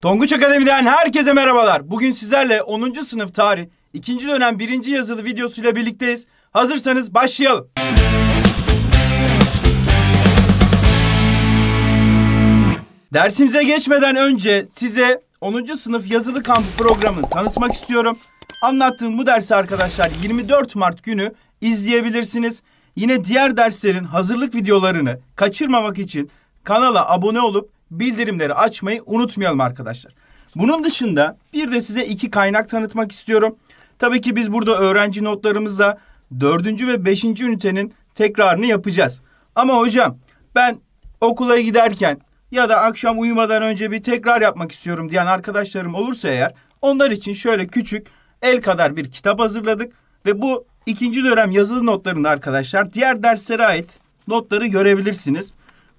Tonguç Akademi'den herkese merhabalar. Bugün sizlerle 10. sınıf tarih 2. dönem 1. yazılı videosuyla birlikteyiz. Hazırsanız başlayalım. Dersimize geçmeden önce size 10. sınıf yazılı kampı programını tanıtmak istiyorum. Anlattığım bu dersi arkadaşlar 24 Mart günü izleyebilirsiniz. Yine diğer derslerin hazırlık videolarını kaçırmamak için kanala abone olup bildirimleri açmayı unutmayalım arkadaşlar. Bunun dışında bir de size iki kaynak tanıtmak istiyorum. Tabii ki biz burada öğrenci notlarımızla dördüncü ve beşinci ünitenin tekrarını yapacağız. Ama hocam ben okula giderken ya da akşam uyumadan önce bir tekrar yapmak istiyorum diyen arkadaşlarım olursa eğer onlar için şöyle küçük el kadar bir kitap hazırladık ve bu ikinci dönem yazılı notlarında arkadaşlar diğer derslere ait notları görebilirsiniz.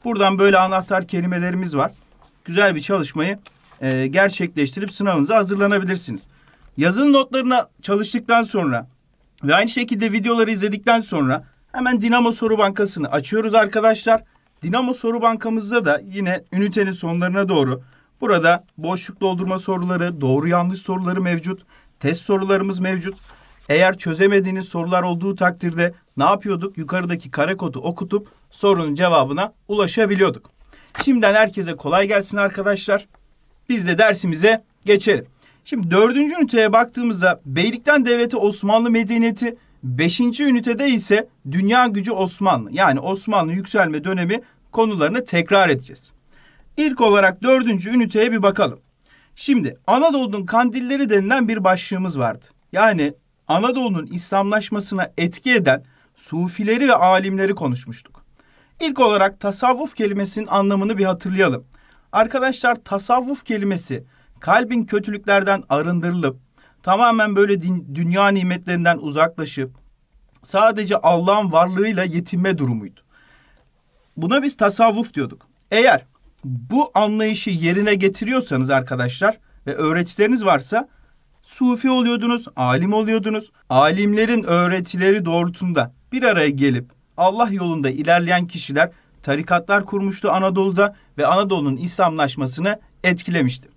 Buradan böyle anahtar kelimelerimiz var. Güzel bir çalışmayı e, gerçekleştirip sınavınıza hazırlanabilirsiniz. Yazılı notlarına çalıştıktan sonra ve aynı şekilde videoları izledikten sonra hemen Dinamo Soru Bankası'nı açıyoruz arkadaşlar. Dinamo Soru Bankamızda da yine ünitenin sonlarına doğru burada boşluk doldurma soruları, doğru yanlış soruları mevcut. Test sorularımız mevcut. Eğer çözemediğiniz sorular olduğu takdirde ne yapıyorduk? Yukarıdaki kare kodu okutup sorunun cevabına ulaşabiliyorduk. Şimdiden herkese kolay gelsin arkadaşlar. Biz de dersimize geçelim. Şimdi dördüncü üniteye baktığımızda Beylikten Devleti Osmanlı Medeniyeti, beşinci ünitede ise Dünya Gücü Osmanlı yani Osmanlı Yükselme Dönemi konularını tekrar edeceğiz. İlk olarak dördüncü üniteye bir bakalım. Şimdi Anadolu'nun kandilleri denilen bir başlığımız vardı. Yani Anadolu'nun İslamlaşmasına etki eden sufileri ve alimleri konuşmuştuk. İlk olarak tasavvuf kelimesinin anlamını bir hatırlayalım. Arkadaşlar tasavvuf kelimesi kalbin kötülüklerden arındırılıp tamamen böyle din, dünya nimetlerinden uzaklaşıp sadece Allah'ın varlığıyla yetinme durumuydu. Buna biz tasavvuf diyorduk. Eğer bu anlayışı yerine getiriyorsanız arkadaşlar ve öğretileriniz varsa sufi oluyordunuz, alim oluyordunuz. Alimlerin öğretileri doğrultusunda bir araya gelip Allah yolunda ilerleyen kişiler tarikatlar kurmuştu Anadolu'da ve Anadolu'nun İslamlaşmasını etkilemişti.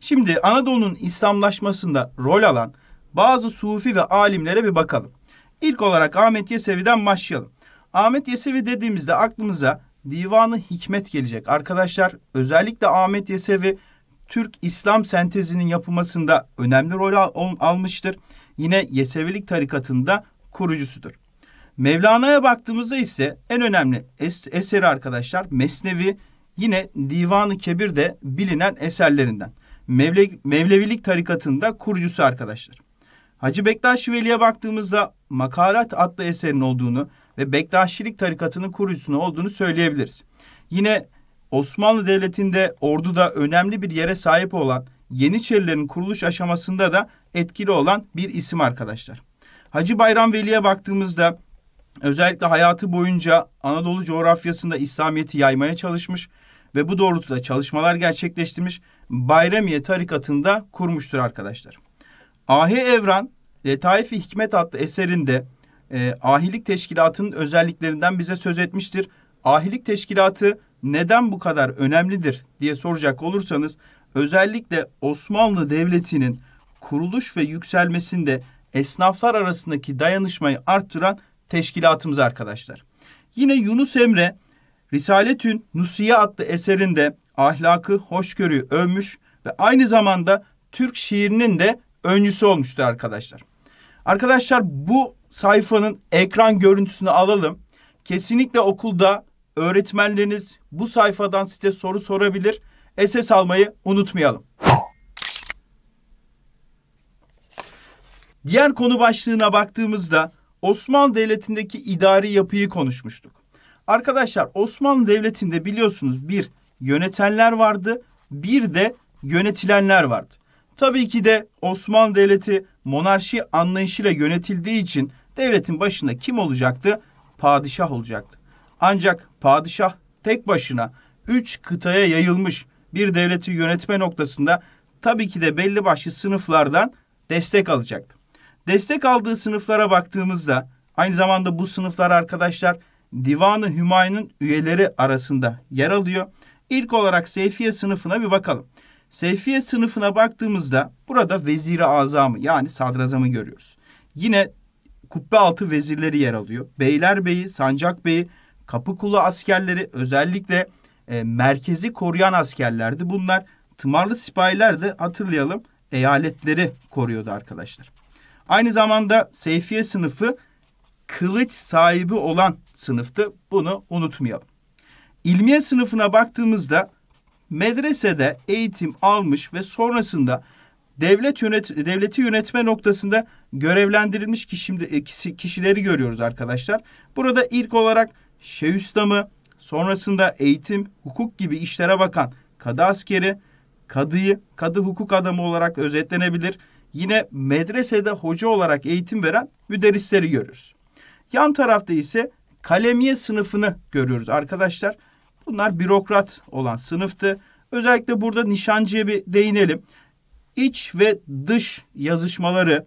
Şimdi Anadolu'nun İslamlaşmasında rol alan bazı sufi ve alimlere bir bakalım. İlk olarak Ahmet Yesevi'den başlayalım. Ahmet Yesevi dediğimizde aklımıza Divanı Hikmet gelecek. Arkadaşlar özellikle Ahmet Yesevi Türk İslam sentezinin yapılmasında önemli rol al almıştır. Yine Yesevilik tarikatında kurucusudur. Mevlana'ya baktığımızda ise en önemli es- eseri arkadaşlar Mesnevi yine Divan-ı Kebir'de bilinen eserlerinden. Mevle- Mevlevilik tarikatında kurucusu arkadaşlar. Hacı Bektaş Veli'ye baktığımızda Makarat adlı eserin olduğunu ve Bektaşilik tarikatının kurucusunu olduğunu söyleyebiliriz. Yine Osmanlı Devleti'nde orduda önemli bir yere sahip olan Yeniçerilerin kuruluş aşamasında da etkili olan bir isim arkadaşlar. Hacı Bayram Veli'ye baktığımızda Özellikle hayatı boyunca Anadolu coğrafyasında İslamiyet'i yaymaya çalışmış ve bu doğrultuda çalışmalar gerçekleştirmiş Bayramiye tarikatında kurmuştur arkadaşlar. Ahi Evran, Letaif-i Hikmet adlı eserinde e, ahilik teşkilatının özelliklerinden bize söz etmiştir. Ahilik teşkilatı neden bu kadar önemlidir diye soracak olursanız özellikle Osmanlı Devleti'nin kuruluş ve yükselmesinde esnaflar arasındaki dayanışmayı arttıran teşkilatımız arkadaşlar. Yine Yunus Emre Risaletün Nusiye adlı eserinde ahlakı, hoşgörüyü övmüş ve aynı zamanda Türk şiirinin de öncüsü olmuştu arkadaşlar. Arkadaşlar bu sayfanın ekran görüntüsünü alalım. Kesinlikle okulda öğretmenleriniz bu sayfadan size soru sorabilir. SS almayı unutmayalım. Diğer konu başlığına baktığımızda Osmanlı Devleti'ndeki idari yapıyı konuşmuştuk. Arkadaşlar Osmanlı Devleti'nde biliyorsunuz bir yönetenler vardı, bir de yönetilenler vardı. Tabii ki de Osmanlı Devleti monarşi anlayışıyla yönetildiği için devletin başında kim olacaktı? Padişah olacaktı. Ancak padişah tek başına üç kıtaya yayılmış bir devleti yönetme noktasında tabii ki de belli başlı sınıflardan destek alacaktı. Destek aldığı sınıflara baktığımızda aynı zamanda bu sınıflar arkadaşlar Divanı Hümayun'un üyeleri arasında yer alıyor. İlk olarak Seyfiye sınıfına bir bakalım. Seyfiye sınıfına baktığımızda burada veziri azamı yani sadrazamı görüyoruz. Yine kubbe altı vezirleri yer alıyor. Beylerbeyi, Sancakbeyi, Kapıkulu askerleri özellikle e, merkezi koruyan askerlerdi. Bunlar tımarlı sipahilerdi hatırlayalım eyaletleri koruyordu arkadaşlar. Aynı zamanda seyfiye sınıfı kılıç sahibi olan sınıftı. Bunu unutmayalım. İlmiye sınıfına baktığımızda medresede eğitim almış ve sonrasında devlet yönet devleti yönetme noktasında görevlendirilmiş kişimde, kişileri görüyoruz arkadaşlar. Burada ilk olarak Şeyhüslam'ı, sonrasında eğitim, hukuk gibi işlere bakan kadı askeri, kadıyı, kadı hukuk adamı olarak özetlenebilir yine medresede hoca olarak eğitim veren müderrisleri görürüz. Yan tarafta ise kalemiye sınıfını görüyoruz arkadaşlar. Bunlar bürokrat olan sınıftı. Özellikle burada nişancıya bir değinelim. İç ve dış yazışmaları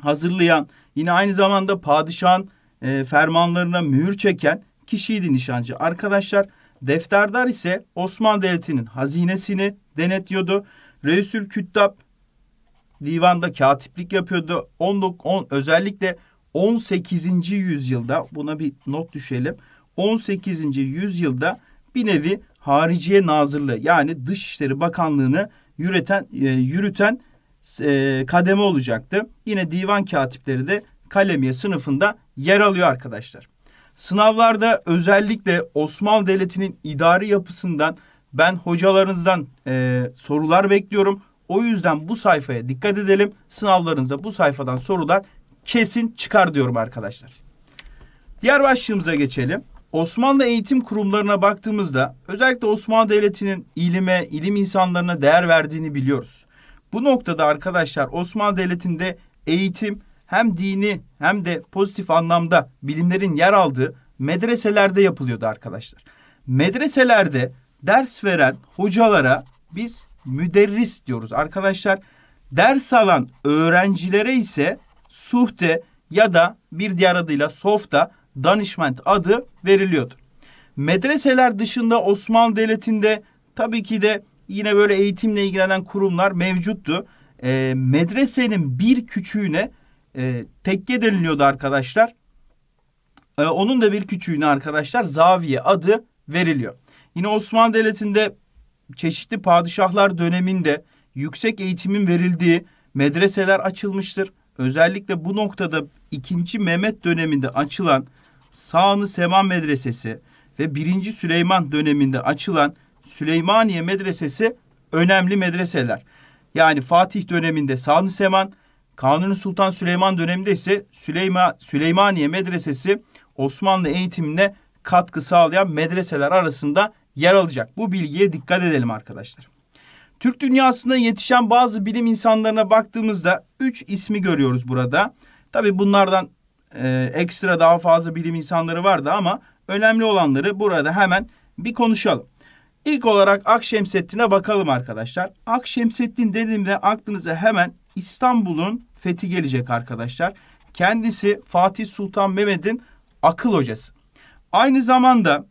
hazırlayan, yine aynı zamanda padişahın e, fermanlarına mühür çeken kişiydi nişancı. Arkadaşlar defterdar ise Osmanlı Devleti'nin hazinesini denetliyordu. Reisül Küttab divanda katiplik yapıyordu. 19 özellikle 18. yüzyılda buna bir not düşelim. 18. yüzyılda bir nevi Hariciye Nazırlığı yani Dışişleri Bakanlığını yürüten e, yürüten e, kademe olacaktı. Yine divan katipleri de kalemiye sınıfında yer alıyor arkadaşlar. Sınavlarda özellikle Osmanlı Devleti'nin idari yapısından ben hocalarınızdan e, sorular bekliyorum. O yüzden bu sayfaya dikkat edelim. Sınavlarınızda bu sayfadan sorular kesin çıkar diyorum arkadaşlar. Diğer başlığımıza geçelim. Osmanlı eğitim kurumlarına baktığımızda özellikle Osmanlı Devleti'nin ilime, ilim insanlarına değer verdiğini biliyoruz. Bu noktada arkadaşlar Osmanlı Devleti'nde eğitim hem dini hem de pozitif anlamda bilimlerin yer aldığı medreselerde yapılıyordu arkadaşlar. Medreselerde ders veren hocalara biz müderris diyoruz. Arkadaşlar ders alan öğrencilere ise suhte ya da bir diğer adıyla softa danışment adı veriliyordu. Medreseler dışında Osmanlı Devleti'nde tabii ki de yine böyle eğitimle ilgilenen kurumlar mevcuttu. E, medresenin bir küçüğüne e, tekke deniliyordu arkadaşlar. E, onun da bir küçüğüne arkadaşlar zaviye adı veriliyor. Yine Osmanlı Devleti'nde çeşitli padişahlar döneminde yüksek eğitimin verildiği medreseler açılmıştır. Özellikle bu noktada 2. Mehmet döneminde açılan Sağını Seman Medresesi ve 1. Süleyman döneminde açılan Süleymaniye Medresesi önemli medreseler. Yani Fatih döneminde Sağını Seman, Kanuni Sultan Süleyman döneminde ise Süleyma, Süleymaniye Medresesi Osmanlı eğitimine katkı sağlayan medreseler arasında yer alacak. Bu bilgiye dikkat edelim arkadaşlar. Türk dünyasında yetişen bazı bilim insanlarına baktığımızda üç ismi görüyoruz burada. Tabi bunlardan e, ekstra daha fazla bilim insanları vardı ama önemli olanları burada hemen bir konuşalım. İlk olarak Akşemseddin'e bakalım arkadaşlar. Akşemseddin dediğimde aklınıza hemen İstanbul'un fethi gelecek arkadaşlar. Kendisi Fatih Sultan Mehmet'in akıl hocası. Aynı zamanda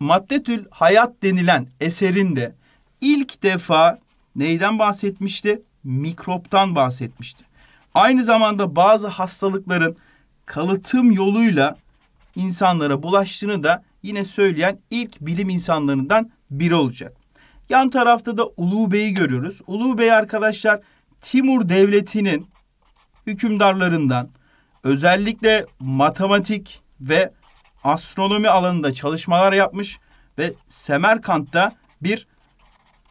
Maddetül Hayat denilen eserinde ilk defa neyden bahsetmişti? Mikroptan bahsetmişti. Aynı zamanda bazı hastalıkların kalıtım yoluyla insanlara bulaştığını da yine söyleyen ilk bilim insanlarından biri olacak. Yan tarafta da Ulu Bey'i görüyoruz. Ulu Bey arkadaşlar Timur Devleti'nin hükümdarlarından özellikle matematik ve astronomi alanında çalışmalar yapmış ve Semerkant'ta bir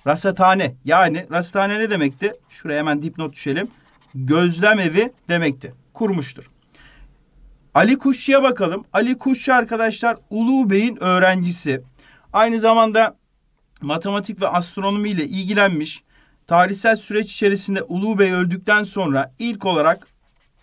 rasathane yani rasathane ne demekti? Şuraya hemen dipnot düşelim. Gözlem evi demekti. Kurmuştur. Ali Kuşçu'ya bakalım. Ali Kuşçu arkadaşlar Ulu Bey'in öğrencisi. Aynı zamanda matematik ve astronomi ile ilgilenmiş. Tarihsel süreç içerisinde Ulu Bey öldükten sonra ilk olarak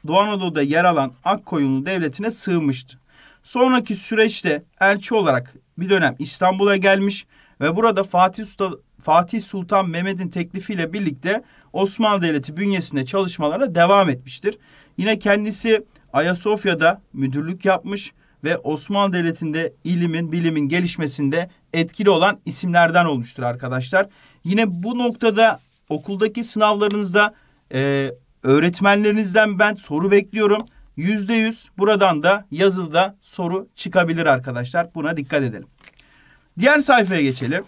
Doğu Anadolu'da yer alan Akkoyunlu Devleti'ne sığınmıştı. Sonraki süreçte elçi olarak bir dönem İstanbul'a gelmiş ve burada Fatih Sultan, Fatih Sultan Mehmet'in teklifiyle birlikte Osmanlı Devleti bünyesinde çalışmalara devam etmiştir. Yine kendisi Ayasofya'da müdürlük yapmış ve Osmanlı Devleti'nde ilimin, bilimin gelişmesinde etkili olan isimlerden olmuştur arkadaşlar. Yine bu noktada okuldaki sınavlarınızda e, öğretmenlerinizden ben soru bekliyorum. %100 buradan da yazılıda soru çıkabilir arkadaşlar. Buna dikkat edelim. Diğer sayfaya geçelim.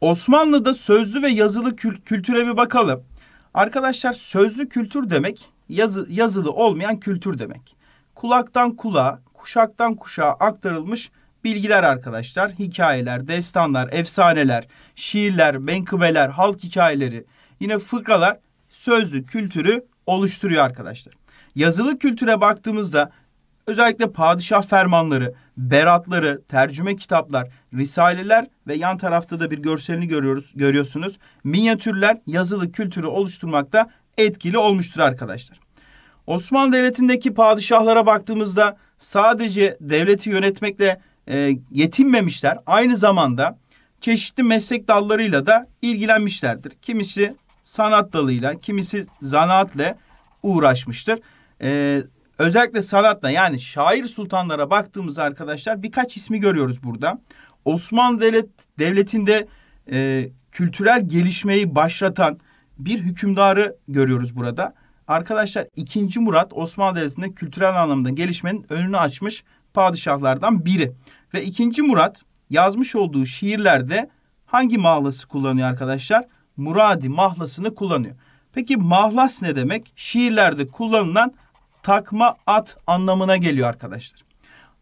Osmanlı'da sözlü ve yazılı kültüre bir bakalım. Arkadaşlar sözlü kültür demek yazı yazılı olmayan kültür demek. Kulaktan kulağa, kuşaktan kuşağa aktarılmış bilgiler arkadaşlar. Hikayeler, destanlar, efsaneler, şiirler, menkıbeler, halk hikayeleri, yine fıkralar sözlü kültürü oluşturuyor arkadaşlar. Yazılı kültüre baktığımızda özellikle padişah fermanları, beratları, tercüme kitaplar, risaleler ve yan tarafta da bir görselini görüyoruz, görüyorsunuz. Minyatürler yazılı kültürü oluşturmakta etkili olmuştur arkadaşlar. Osmanlı Devleti'ndeki padişahlara baktığımızda sadece devleti yönetmekle e, yetinmemişler. Aynı zamanda çeşitli meslek dallarıyla da ilgilenmişlerdir. Kimisi sanat dalıyla, kimisi zanaatle uğraşmıştır. E, özellikle Salat'la yani şair sultanlara baktığımızda arkadaşlar birkaç ismi görüyoruz burada. Osmanlı Devlet, Devleti'nde e, kültürel gelişmeyi başlatan bir hükümdarı görüyoruz burada. Arkadaşlar 2. Murat Osmanlı Devleti'nde kültürel anlamda gelişmenin önünü açmış padişahlardan biri. Ve 2. Murat yazmış olduğu şiirlerde hangi mahlası kullanıyor arkadaşlar? Muradi mahlasını kullanıyor. Peki mahlas ne demek? Şiirlerde kullanılan takma at anlamına geliyor arkadaşlar.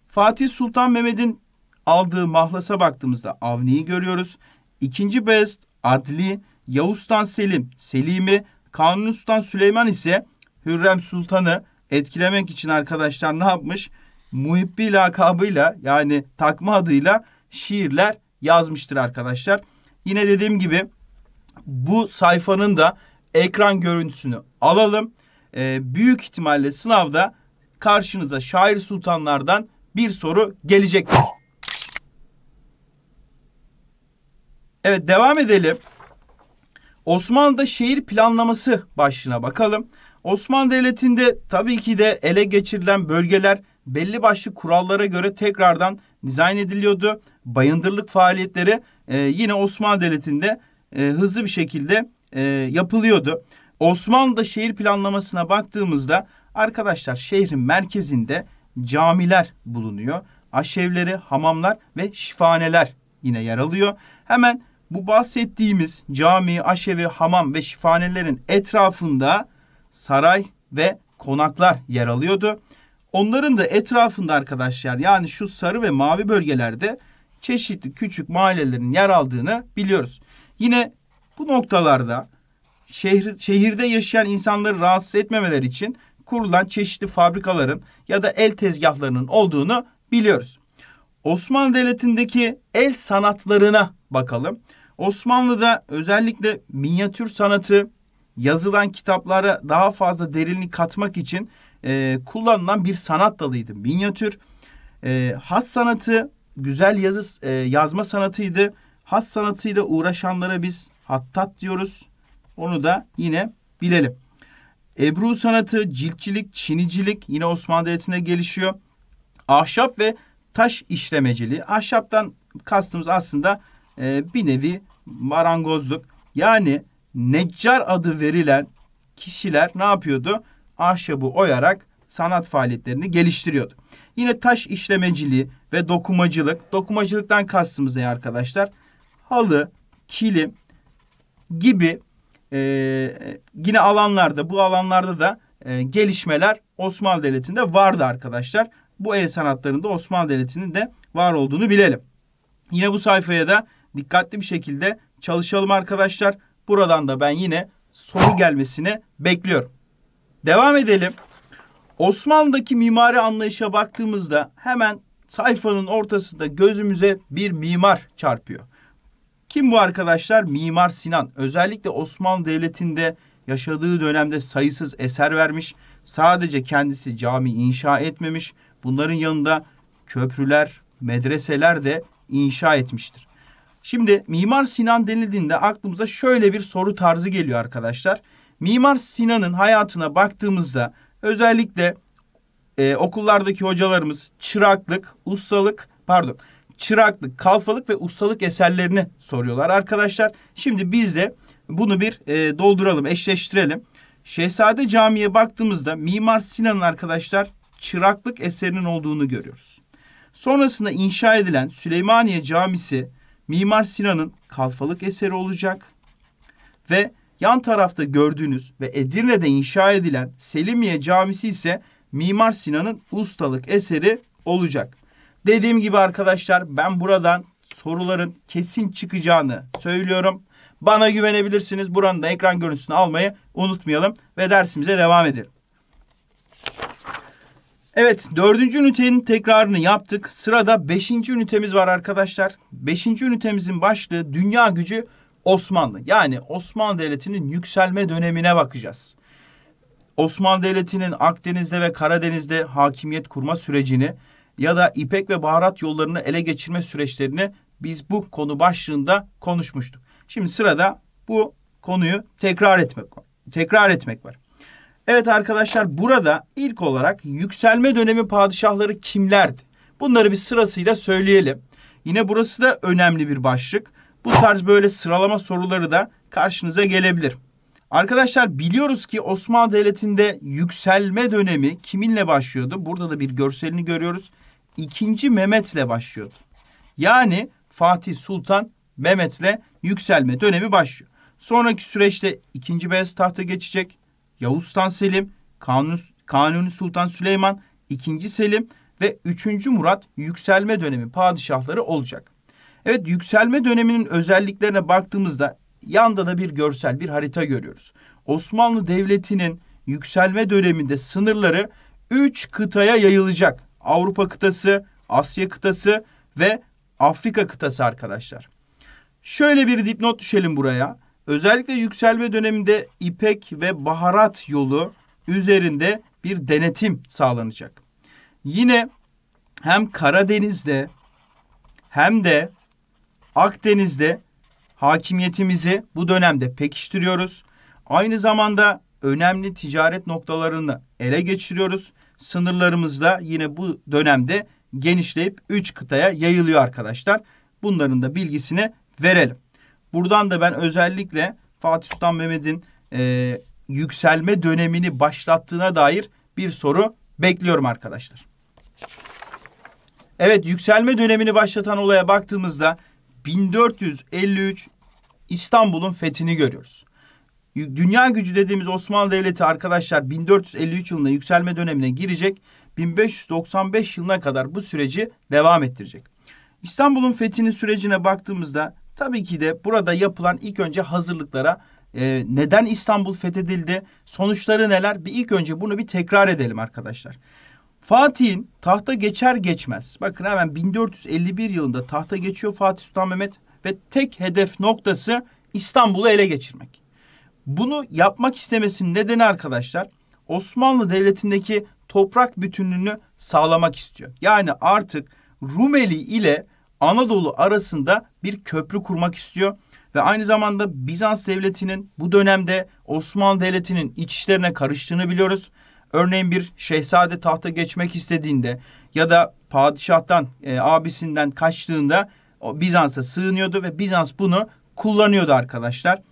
Fatih Sultan Mehmet'in aldığı mahlasa baktığımızda Avni'yi görüyoruz. İkinci Beyazıt Adli, Yavuz'tan Selim, Selim'i, Kanuni Sultan Süleyman ise Hürrem Sultan'ı etkilemek için arkadaşlar ne yapmış? Muhibbi lakabıyla yani takma adıyla şiirler yazmıştır arkadaşlar. Yine dediğim gibi bu sayfanın da ekran görüntüsünü alalım e, büyük ihtimalle sınavda karşınıza şair sultanlardan bir soru gelecektir. Evet devam edelim. Osmanlı'da şehir planlaması başlığına bakalım. Osmanlı Devleti'nde tabii ki de ele geçirilen bölgeler belli başlı kurallara göre tekrardan dizayn ediliyordu. Bayındırlık faaliyetleri e, yine Osmanlı Devleti'nde e, hızlı bir şekilde e, yapılıyordu. Osmanlı'da şehir planlamasına baktığımızda arkadaşlar şehrin merkezinde camiler bulunuyor. Aşevleri, hamamlar ve şifaneler yine yer alıyor. Hemen bu bahsettiğimiz cami, aşevi, hamam ve şifanelerin etrafında saray ve konaklar yer alıyordu. Onların da etrafında arkadaşlar yani şu sarı ve mavi bölgelerde çeşitli küçük mahallelerin yer aldığını biliyoruz. Yine bu noktalarda şehir, şehirde yaşayan insanları rahatsız etmemeleri için kurulan çeşitli fabrikaların ya da el tezgahlarının olduğunu biliyoruz. Osmanlı Devleti'ndeki el sanatlarına bakalım. Osmanlı'da özellikle minyatür sanatı yazılan kitaplara daha fazla derinlik katmak için e, kullanılan bir sanat dalıydı. Minyatür, e, hat sanatı, güzel yazı e, yazma sanatıydı. Has sanatıyla uğraşanlara biz hattat diyoruz. Onu da yine bilelim. Ebru sanatı, ciltçilik, çinicilik yine Osmanlı Devleti'nde gelişiyor. Ahşap ve taş işlemeciliği. Ahşaptan kastımız aslında e, bir nevi marangozluk. Yani neccar adı verilen kişiler ne yapıyordu? Ahşabı oyarak sanat faaliyetlerini geliştiriyordu. Yine taş işlemeciliği ve dokumacılık. Dokumacılıktan kastımız ne arkadaşlar? Halı, kilim gibi e, yine alanlarda bu alanlarda da e, gelişmeler Osmanlı Devleti'nde vardı arkadaşlar. Bu el sanatlarında Osmanlı Devleti'nin de var olduğunu bilelim. Yine bu sayfaya da dikkatli bir şekilde çalışalım arkadaşlar. Buradan da ben yine soru gelmesini bekliyorum. Devam edelim. Osmanlı'daki mimari anlayışa baktığımızda hemen sayfanın ortasında gözümüze bir mimar çarpıyor. Kim bu arkadaşlar? Mimar Sinan. Özellikle Osmanlı Devleti'nde yaşadığı dönemde sayısız eser vermiş. Sadece kendisi cami inşa etmemiş. Bunların yanında köprüler, medreseler de inşa etmiştir. Şimdi Mimar Sinan denildiğinde aklımıza şöyle bir soru tarzı geliyor arkadaşlar. Mimar Sinan'ın hayatına baktığımızda özellikle e, okullardaki hocalarımız çıraklık, ustalık, pardon çıraklık, kalfalık ve ustalık eserlerini soruyorlar arkadaşlar. Şimdi biz de bunu bir e, dolduralım, eşleştirelim. Şehzade Camii'ye baktığımızda Mimar Sinan'ın arkadaşlar çıraklık eserinin olduğunu görüyoruz. Sonrasında inşa edilen Süleymaniye Camisi Mimar Sinan'ın kalfalık eseri olacak. Ve yan tarafta gördüğünüz ve Edirne'de inşa edilen Selimiye Camisi ise Mimar Sinan'ın ustalık eseri olacak. Dediğim gibi arkadaşlar ben buradan soruların kesin çıkacağını söylüyorum. Bana güvenebilirsiniz. Buranın da ekran görüntüsünü almayı unutmayalım ve dersimize devam edelim. Evet dördüncü ünitenin tekrarını yaptık. Sırada beşinci ünitemiz var arkadaşlar. Beşinci ünitemizin başlığı dünya gücü Osmanlı. Yani Osmanlı Devleti'nin yükselme dönemine bakacağız. Osmanlı Devleti'nin Akdeniz'de ve Karadeniz'de hakimiyet kurma sürecini ya da ipek ve baharat yollarını ele geçirme süreçlerini biz bu konu başlığında konuşmuştuk. Şimdi sırada bu konuyu tekrar etmek var. Tekrar etmek var. Evet arkadaşlar burada ilk olarak yükselme dönemi padişahları kimlerdi? Bunları bir sırasıyla söyleyelim. Yine burası da önemli bir başlık. Bu tarz böyle sıralama soruları da karşınıza gelebilir. Arkadaşlar biliyoruz ki Osmanlı Devleti'nde yükselme dönemi kiminle başlıyordu? Burada da bir görselini görüyoruz. 2. Mehmet'le başlıyordu. Yani Fatih Sultan Mehmet'le yükselme dönemi başlıyor. Sonraki süreçte 2. Beyaz tahta geçecek. Yavuz Sultan Selim, Kanuni, Kanuni Sultan Süleyman, 2. Selim ve 3. Murat yükselme dönemi padişahları olacak. Evet yükselme döneminin özelliklerine baktığımızda yanda da bir görsel bir harita görüyoruz. Osmanlı Devleti'nin yükselme döneminde sınırları 3 kıtaya yayılacak. Avrupa kıtası, Asya kıtası ve Afrika kıtası arkadaşlar. Şöyle bir dipnot düşelim buraya. Özellikle yükselme döneminde ipek ve baharat yolu üzerinde bir denetim sağlanacak. Yine hem Karadeniz'de hem de Akdeniz'de hakimiyetimizi bu dönemde pekiştiriyoruz. Aynı zamanda önemli ticaret noktalarını ele geçiriyoruz sınırlarımızda yine bu dönemde genişleyip 3 kıtaya yayılıyor arkadaşlar. Bunların da bilgisini verelim. Buradan da ben özellikle Fatih Sultan Mehmet'in e, yükselme dönemini başlattığına dair bir soru bekliyorum arkadaşlar. Evet yükselme dönemini başlatan olaya baktığımızda 1453 İstanbul'un fethini görüyoruz dünya gücü dediğimiz Osmanlı Devleti arkadaşlar 1453 yılında yükselme dönemine girecek. 1595 yılına kadar bu süreci devam ettirecek. İstanbul'un fethinin sürecine baktığımızda tabii ki de burada yapılan ilk önce hazırlıklara e, neden İstanbul fethedildi, sonuçları neler bir ilk önce bunu bir tekrar edelim arkadaşlar. Fatih'in tahta geçer geçmez bakın hemen 1451 yılında tahta geçiyor Fatih Sultan Mehmet ve tek hedef noktası İstanbul'u ele geçirmek. Bunu yapmak istemesinin nedeni arkadaşlar Osmanlı Devleti'ndeki toprak bütünlüğünü sağlamak istiyor. Yani artık Rumeli ile Anadolu arasında bir köprü kurmak istiyor ve aynı zamanda Bizans Devleti'nin bu dönemde Osmanlı Devleti'nin iç işlerine karıştığını biliyoruz. Örneğin bir şehzade tahta geçmek istediğinde ya da padişahtan e, abisinden kaçtığında o Bizans'a sığınıyordu ve Bizans bunu kullanıyordu arkadaşlar.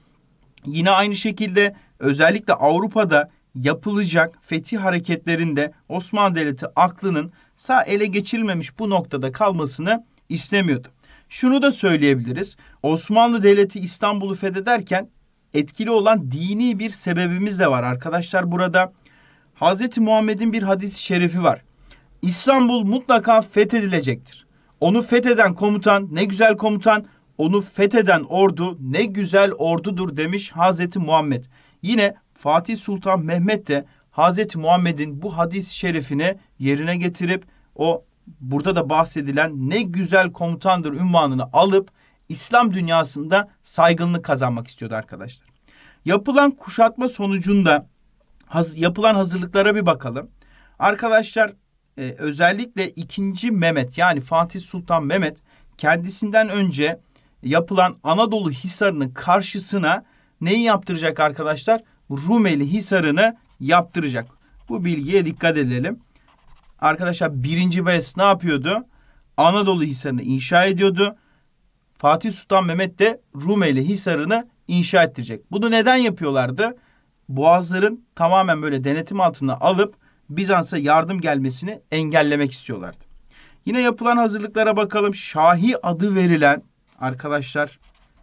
Yine aynı şekilde özellikle Avrupa'da yapılacak fetih hareketlerinde Osmanlı Devleti aklının sağ ele geçirilmemiş bu noktada kalmasını istemiyordu. Şunu da söyleyebiliriz. Osmanlı Devleti İstanbul'u fethederken etkili olan dini bir sebebimiz de var arkadaşlar burada. Hz. Muhammed'in bir hadisi şerifi var. İstanbul mutlaka fethedilecektir. Onu fetheden komutan ne güzel komutan onu fetheden ordu ne güzel ordudur demiş Hazreti Muhammed. Yine Fatih Sultan Mehmet de Hazreti Muhammed'in bu hadis-i şerifine yerine getirip o burada da bahsedilen ne güzel komutandır ünvanını alıp İslam dünyasında saygınlık kazanmak istiyordu arkadaşlar. Yapılan kuşatma sonucunda haz, yapılan hazırlıklara bir bakalım. Arkadaşlar e, özellikle 2. Mehmet yani Fatih Sultan Mehmet kendisinden önce yapılan Anadolu Hisarı'nın karşısına neyi yaptıracak arkadaşlar? Rumeli Hisarı'nı yaptıracak. Bu bilgiye dikkat edelim. Arkadaşlar 1. Bayezid ne yapıyordu? Anadolu Hisarı'nı inşa ediyordu. Fatih Sultan Mehmet de Rumeli Hisarı'nı inşa ettirecek. Bunu neden yapıyorlardı? Boğazların tamamen böyle denetim altına alıp Bizans'a yardım gelmesini engellemek istiyorlardı. Yine yapılan hazırlıklara bakalım. Şahi adı verilen arkadaşlar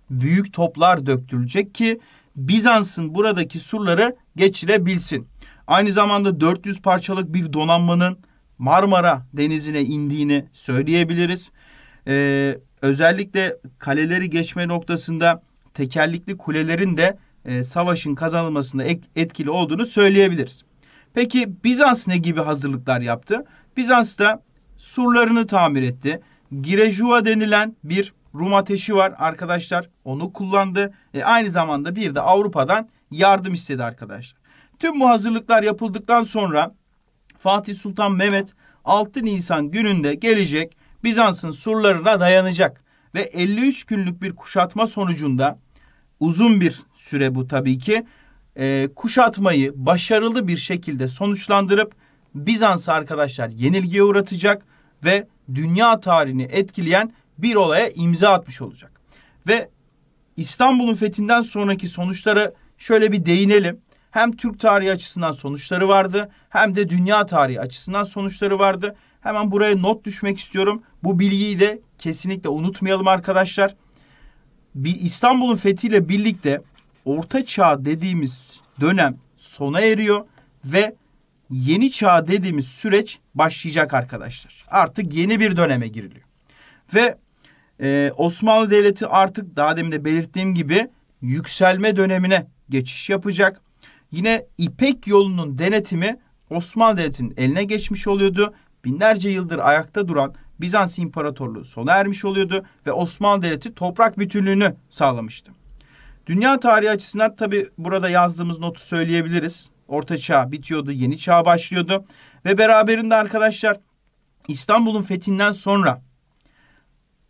büyük toplar döktürecek ki Bizans'ın buradaki surları geçirebilsin. Aynı zamanda 400 parçalık bir donanmanın Marmara Denizi'ne indiğini söyleyebiliriz. Ee, özellikle kaleleri geçme noktasında tekerlikli kulelerin de e, savaşın kazanılmasında etkili olduğunu söyleyebiliriz. Peki Bizans ne gibi hazırlıklar yaptı? Bizans da surlarını tamir etti. Girejuva denilen bir Rum ateşi var arkadaşlar. Onu kullandı. E, aynı zamanda bir de Avrupa'dan yardım istedi arkadaşlar. Tüm bu hazırlıklar yapıldıktan sonra Fatih Sultan Mehmet 6 Nisan gününde gelecek Bizans'ın surlarına dayanacak ve 53 günlük bir kuşatma sonucunda uzun bir süre bu tabii ki e, kuşatmayı başarılı bir şekilde sonuçlandırıp Bizans'ı arkadaşlar yenilgiye uğratacak ve dünya tarihini etkileyen bir olaya imza atmış olacak. Ve İstanbul'un fethinden sonraki sonuçlara şöyle bir değinelim. Hem Türk tarihi açısından sonuçları vardı hem de dünya tarihi açısından sonuçları vardı. Hemen buraya not düşmek istiyorum. Bu bilgiyi de kesinlikle unutmayalım arkadaşlar. Bir İstanbul'un fethiyle birlikte Orta Çağ dediğimiz dönem sona eriyor ve yeni çağ dediğimiz süreç başlayacak arkadaşlar. Artık yeni bir döneme giriliyor. Ve e, Osmanlı Devleti artık daha demin de belirttiğim gibi yükselme dönemine geçiş yapacak. Yine İpek yolunun denetimi Osmanlı Devleti'nin eline geçmiş oluyordu. Binlerce yıldır ayakta duran Bizans İmparatorluğu sona ermiş oluyordu ve Osmanlı Devleti toprak bütünlüğünü sağlamıştı. Dünya tarihi açısından tabi burada yazdığımız notu söyleyebiliriz. Orta Çağ bitiyordu, Yeni Çağ başlıyordu ve beraberinde arkadaşlar İstanbul'un fethinden sonra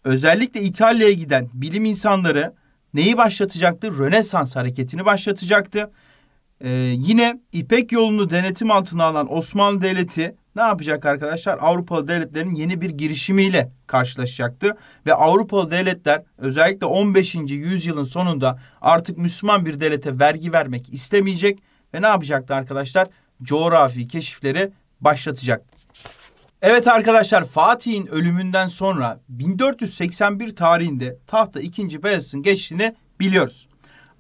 özellikle İtalya'ya giden bilim insanları neyi başlatacaktı? Rönesans hareketini başlatacaktı. Ee, yine İpek yolunu denetim altına alan Osmanlı Devleti ne yapacak arkadaşlar? Avrupalı devletlerin yeni bir girişimiyle karşılaşacaktı. Ve Avrupalı devletler özellikle 15. yüzyılın sonunda artık Müslüman bir devlete vergi vermek istemeyecek. Ve ne yapacaktı arkadaşlar? Coğrafi keşifleri başlatacaktı. Evet arkadaşlar Fatih'in ölümünden sonra 1481 tarihinde tahta 2. Bayezid'in geçtiğini biliyoruz.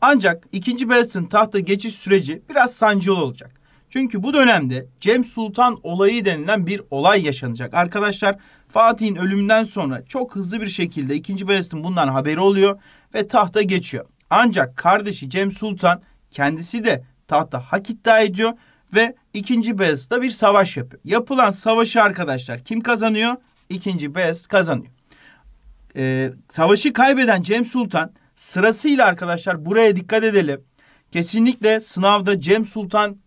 Ancak 2. Bayezid'in tahta geçiş süreci biraz sancılı olacak. Çünkü bu dönemde Cem Sultan olayı denilen bir olay yaşanacak. Arkadaşlar Fatih'in ölümünden sonra çok hızlı bir şekilde 2. Bayezid'in bundan haberi oluyor ve tahta geçiyor. Ancak kardeşi Cem Sultan kendisi de tahta hak iddia ediyor ve İkinci Beyazıt'la bir savaş yapıyor. Yapılan savaşı arkadaşlar kim kazanıyor? İkinci Beyazıt kazanıyor. Ee, savaşı kaybeden Cem Sultan sırasıyla arkadaşlar buraya dikkat edelim. Kesinlikle sınavda Cem Sultan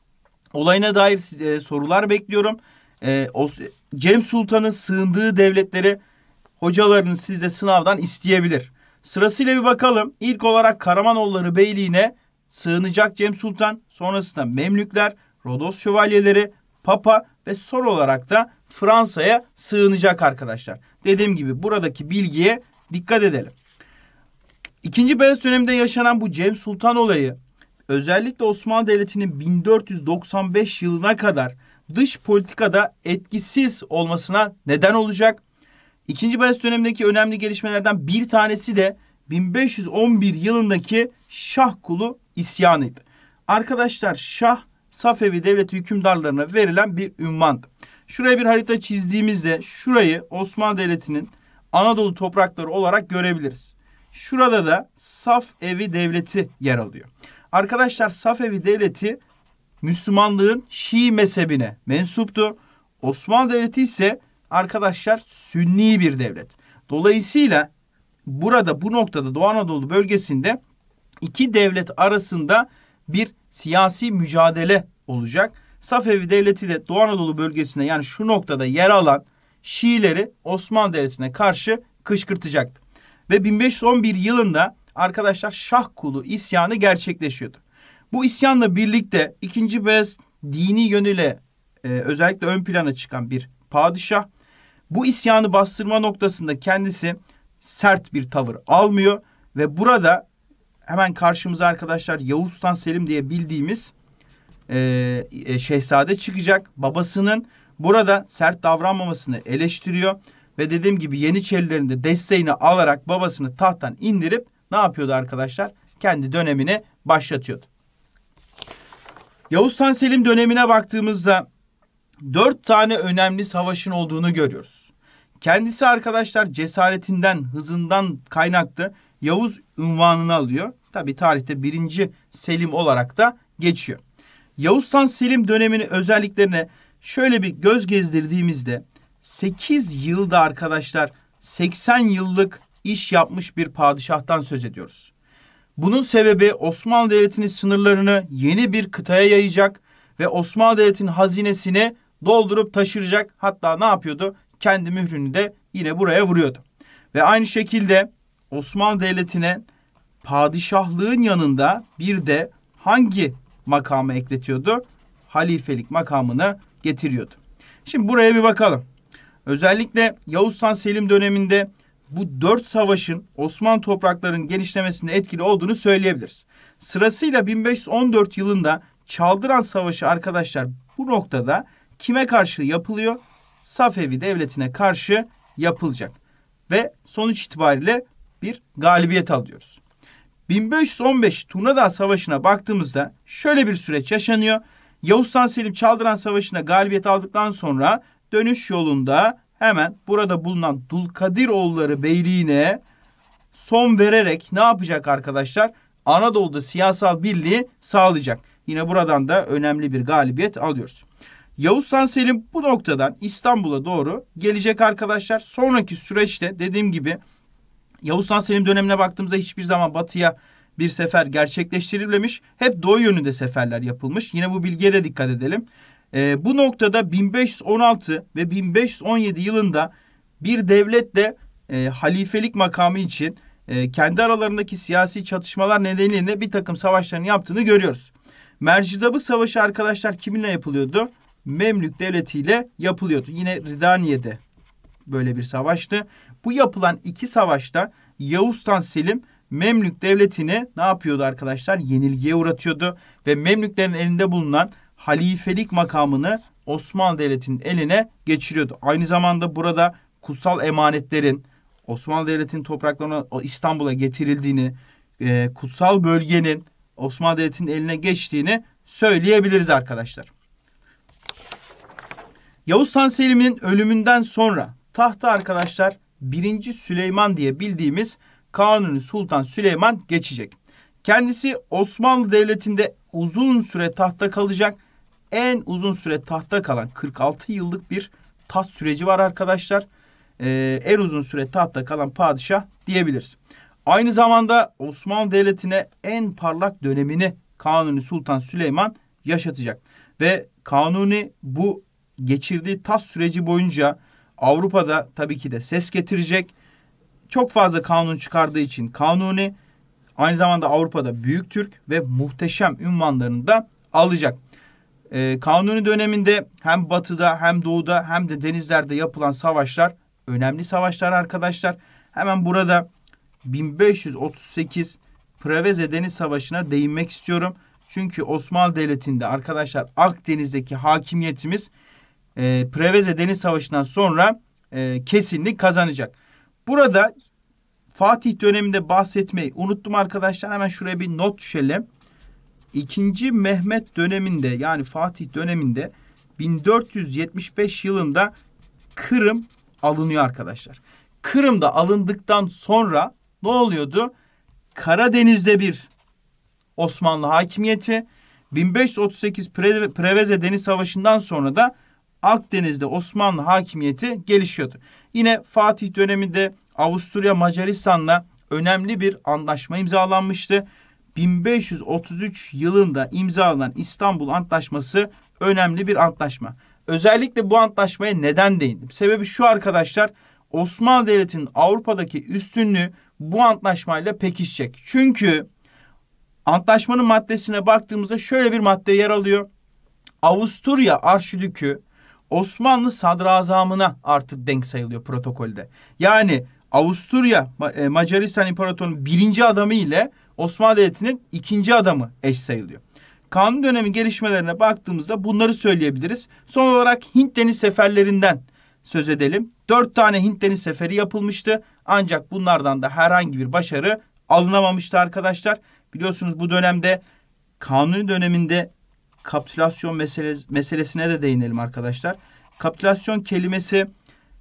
olayına dair e, sorular bekliyorum. E, o, Cem Sultan'ın sığındığı devletleri hocalarınız sizde sınavdan isteyebilir. Sırasıyla bir bakalım. İlk olarak Karamanoğulları Beyliği'ne sığınacak Cem Sultan. Sonrasında Memlükler, Rodos şövalyeleri, Papa ve son olarak da Fransa'ya sığınacak arkadaşlar. Dediğim gibi buradaki bilgiye dikkat edelim. İkinci Beyaz döneminde yaşanan bu Cem Sultan olayı özellikle Osmanlı Devleti'nin 1495 yılına kadar dış politikada etkisiz olmasına neden olacak. İkinci Beyaz dönemindeki önemli gelişmelerden bir tanesi de 1511 yılındaki Şah Kulu isyanıydı. Arkadaşlar Şah Safevi devleti hükümdarlarına verilen bir ünvandı. Şuraya bir harita çizdiğimizde şurayı Osmanlı Devleti'nin Anadolu toprakları olarak görebiliriz. Şurada da Safevi Devleti yer alıyor. Arkadaşlar Safevi Devleti Müslümanlığın Şii mezhebine mensuptu. Osmanlı Devleti ise arkadaşlar Sünni bir devlet. Dolayısıyla burada bu noktada Doğu Anadolu bölgesinde iki devlet arasında bir siyasi mücadele olacak. Safevi Devleti de Doğu Anadolu bölgesinde yani şu noktada yer alan Şiileri Osmanlı Devleti'ne karşı kışkırtacaktı. Ve 1511 yılında arkadaşlar Şah Kulu isyanı gerçekleşiyordu. Bu isyanla birlikte 2. Beyazıt dini yönüyle e, özellikle ön plana çıkan bir padişah. Bu isyanı bastırma noktasında kendisi sert bir tavır almıyor ve burada hemen karşımıza arkadaşlar Yavuz Sultan Selim diye bildiğimiz e, e, şehzade çıkacak. Babasının burada sert davranmamasını eleştiriyor. Ve dediğim gibi Yeniçerilerin de desteğini alarak babasını tahttan indirip ne yapıyordu arkadaşlar? Kendi dönemini başlatıyordu. Yavuz Sultan Selim dönemine baktığımızda dört tane önemli savaşın olduğunu görüyoruz. Kendisi arkadaşlar cesaretinden, hızından kaynaklı Yavuz unvanını alıyor. Tabi tarihte birinci Selim olarak da geçiyor. Yavuz Han Selim döneminin özelliklerine şöyle bir göz gezdirdiğimizde 8 yılda arkadaşlar 80 yıllık iş yapmış bir padişahtan söz ediyoruz. Bunun sebebi Osmanlı Devleti'nin sınırlarını yeni bir kıtaya yayacak ve Osmanlı Devleti'nin hazinesini doldurup taşıracak. Hatta ne yapıyordu? Kendi mührünü de yine buraya vuruyordu. Ve aynı şekilde Osmanlı Devleti'ne padişahlığın yanında bir de hangi makamı ekletiyordu? Halifelik makamını getiriyordu. Şimdi buraya bir bakalım. Özellikle Yavuz Sultan Selim döneminde bu dört savaşın Osmanlı topraklarının genişlemesinde etkili olduğunu söyleyebiliriz. Sırasıyla 1514 yılında Çaldıran Savaşı arkadaşlar bu noktada kime karşı yapılıyor? Safevi Devleti'ne karşı yapılacak. Ve sonuç itibariyle bir galibiyet alıyoruz. 1515 Turnadağ Savaşı'na baktığımızda şöyle bir süreç yaşanıyor. Yavuz Sultan Selim Çaldıran Savaşı'na galibiyet aldıktan sonra dönüş yolunda hemen burada bulunan oğulları Beyliği'ne son vererek ne yapacak arkadaşlar? Anadolu'da siyasal birliği sağlayacak. Yine buradan da önemli bir galibiyet alıyoruz. Yavuz Sultan Selim bu noktadan İstanbul'a doğru gelecek arkadaşlar. Sonraki süreçte dediğim gibi Yavuz Han Selim dönemine baktığımızda hiçbir zaman batıya bir sefer gerçekleştirilmemiş. Hep doğu yönünde seferler yapılmış. Yine bu bilgiye de dikkat edelim. E, bu noktada 1516 ve 1517 yılında bir devletle e, halifelik makamı için e, kendi aralarındaki siyasi çatışmalar nedeniyle bir takım savaşların yaptığını görüyoruz. Mercidabık Savaşı arkadaşlar kiminle yapılıyordu? Memlük Devleti ile yapılıyordu. Yine Ridaniye'de böyle bir savaştı. Bu yapılan iki savaşta Yavuz Sultan Selim Memlük devletini ne yapıyordu arkadaşlar? Yenilgiye uğratıyordu ve Memlüklerin elinde bulunan halifelik makamını Osmanlı Devleti'nin eline geçiriyordu. Aynı zamanda burada kutsal emanetlerin Osmanlı Devleti'nin topraklarına İstanbul'a getirildiğini, e, kutsal bölgenin Osmanlı Devleti'nin eline geçtiğini söyleyebiliriz arkadaşlar. Yavuz Han Selim'in ölümünden sonra tahta arkadaşlar 1. Süleyman diye bildiğimiz Kanuni Sultan Süleyman geçecek. Kendisi Osmanlı Devleti'nde uzun süre tahta kalacak. En uzun süre tahta kalan 46 yıllık bir taht süreci var arkadaşlar. Ee, en uzun süre tahta kalan padişah diyebiliriz. Aynı zamanda Osmanlı Devleti'ne en parlak dönemini Kanuni Sultan Süleyman yaşatacak. Ve Kanuni bu geçirdiği tas süreci boyunca Avrupa'da tabii ki de ses getirecek. Çok fazla kanun çıkardığı için kanuni aynı zamanda Avrupa'da büyük Türk ve muhteşem ünvanlarını da alacak. E, kanuni döneminde hem batıda hem doğuda hem de denizlerde yapılan savaşlar önemli savaşlar arkadaşlar. Hemen burada 1538 Preveze Deniz Savaşı'na değinmek istiyorum. Çünkü Osmanlı Devleti'nde arkadaşlar Akdeniz'deki hakimiyetimiz e, Preveze Deniz Savaşı'ndan sonra e, kesinlik kazanacak. Burada Fatih döneminde bahsetmeyi unuttum arkadaşlar. Hemen şuraya bir not düşelim. İkinci Mehmet döneminde yani Fatih döneminde 1475 yılında Kırım alınıyor arkadaşlar. Kırım'da alındıktan sonra ne oluyordu? Karadeniz'de bir Osmanlı hakimiyeti 1538 Preveze Deniz Savaşı'ndan sonra da Akdeniz'de Osmanlı hakimiyeti gelişiyordu. Yine Fatih döneminde Avusturya Macaristan'la önemli bir anlaşma imzalanmıştı. 1533 yılında imzalanan İstanbul Antlaşması önemli bir antlaşma. Özellikle bu antlaşmaya neden değindim? Sebebi şu arkadaşlar. Osmanlı Devleti'nin Avrupa'daki üstünlüğü bu antlaşmayla pekişecek. Çünkü antlaşmanın maddesine baktığımızda şöyle bir madde yer alıyor. Avusturya Arşidükü Osmanlı sadrazamına artık denk sayılıyor protokolde. Yani Avusturya e, Macaristan İmparatorluğu'nun birinci adamı ile Osmanlı Devleti'nin ikinci adamı eş sayılıyor. Kanun dönemi gelişmelerine baktığımızda bunları söyleyebiliriz. Son olarak Hint deniz seferlerinden söz edelim. Dört tane Hint deniz seferi yapılmıştı. Ancak bunlardan da herhangi bir başarı alınamamıştı arkadaşlar. Biliyorsunuz bu dönemde kanuni döneminde kapitülasyon meseles meselesine de değinelim arkadaşlar. Kapitülasyon kelimesi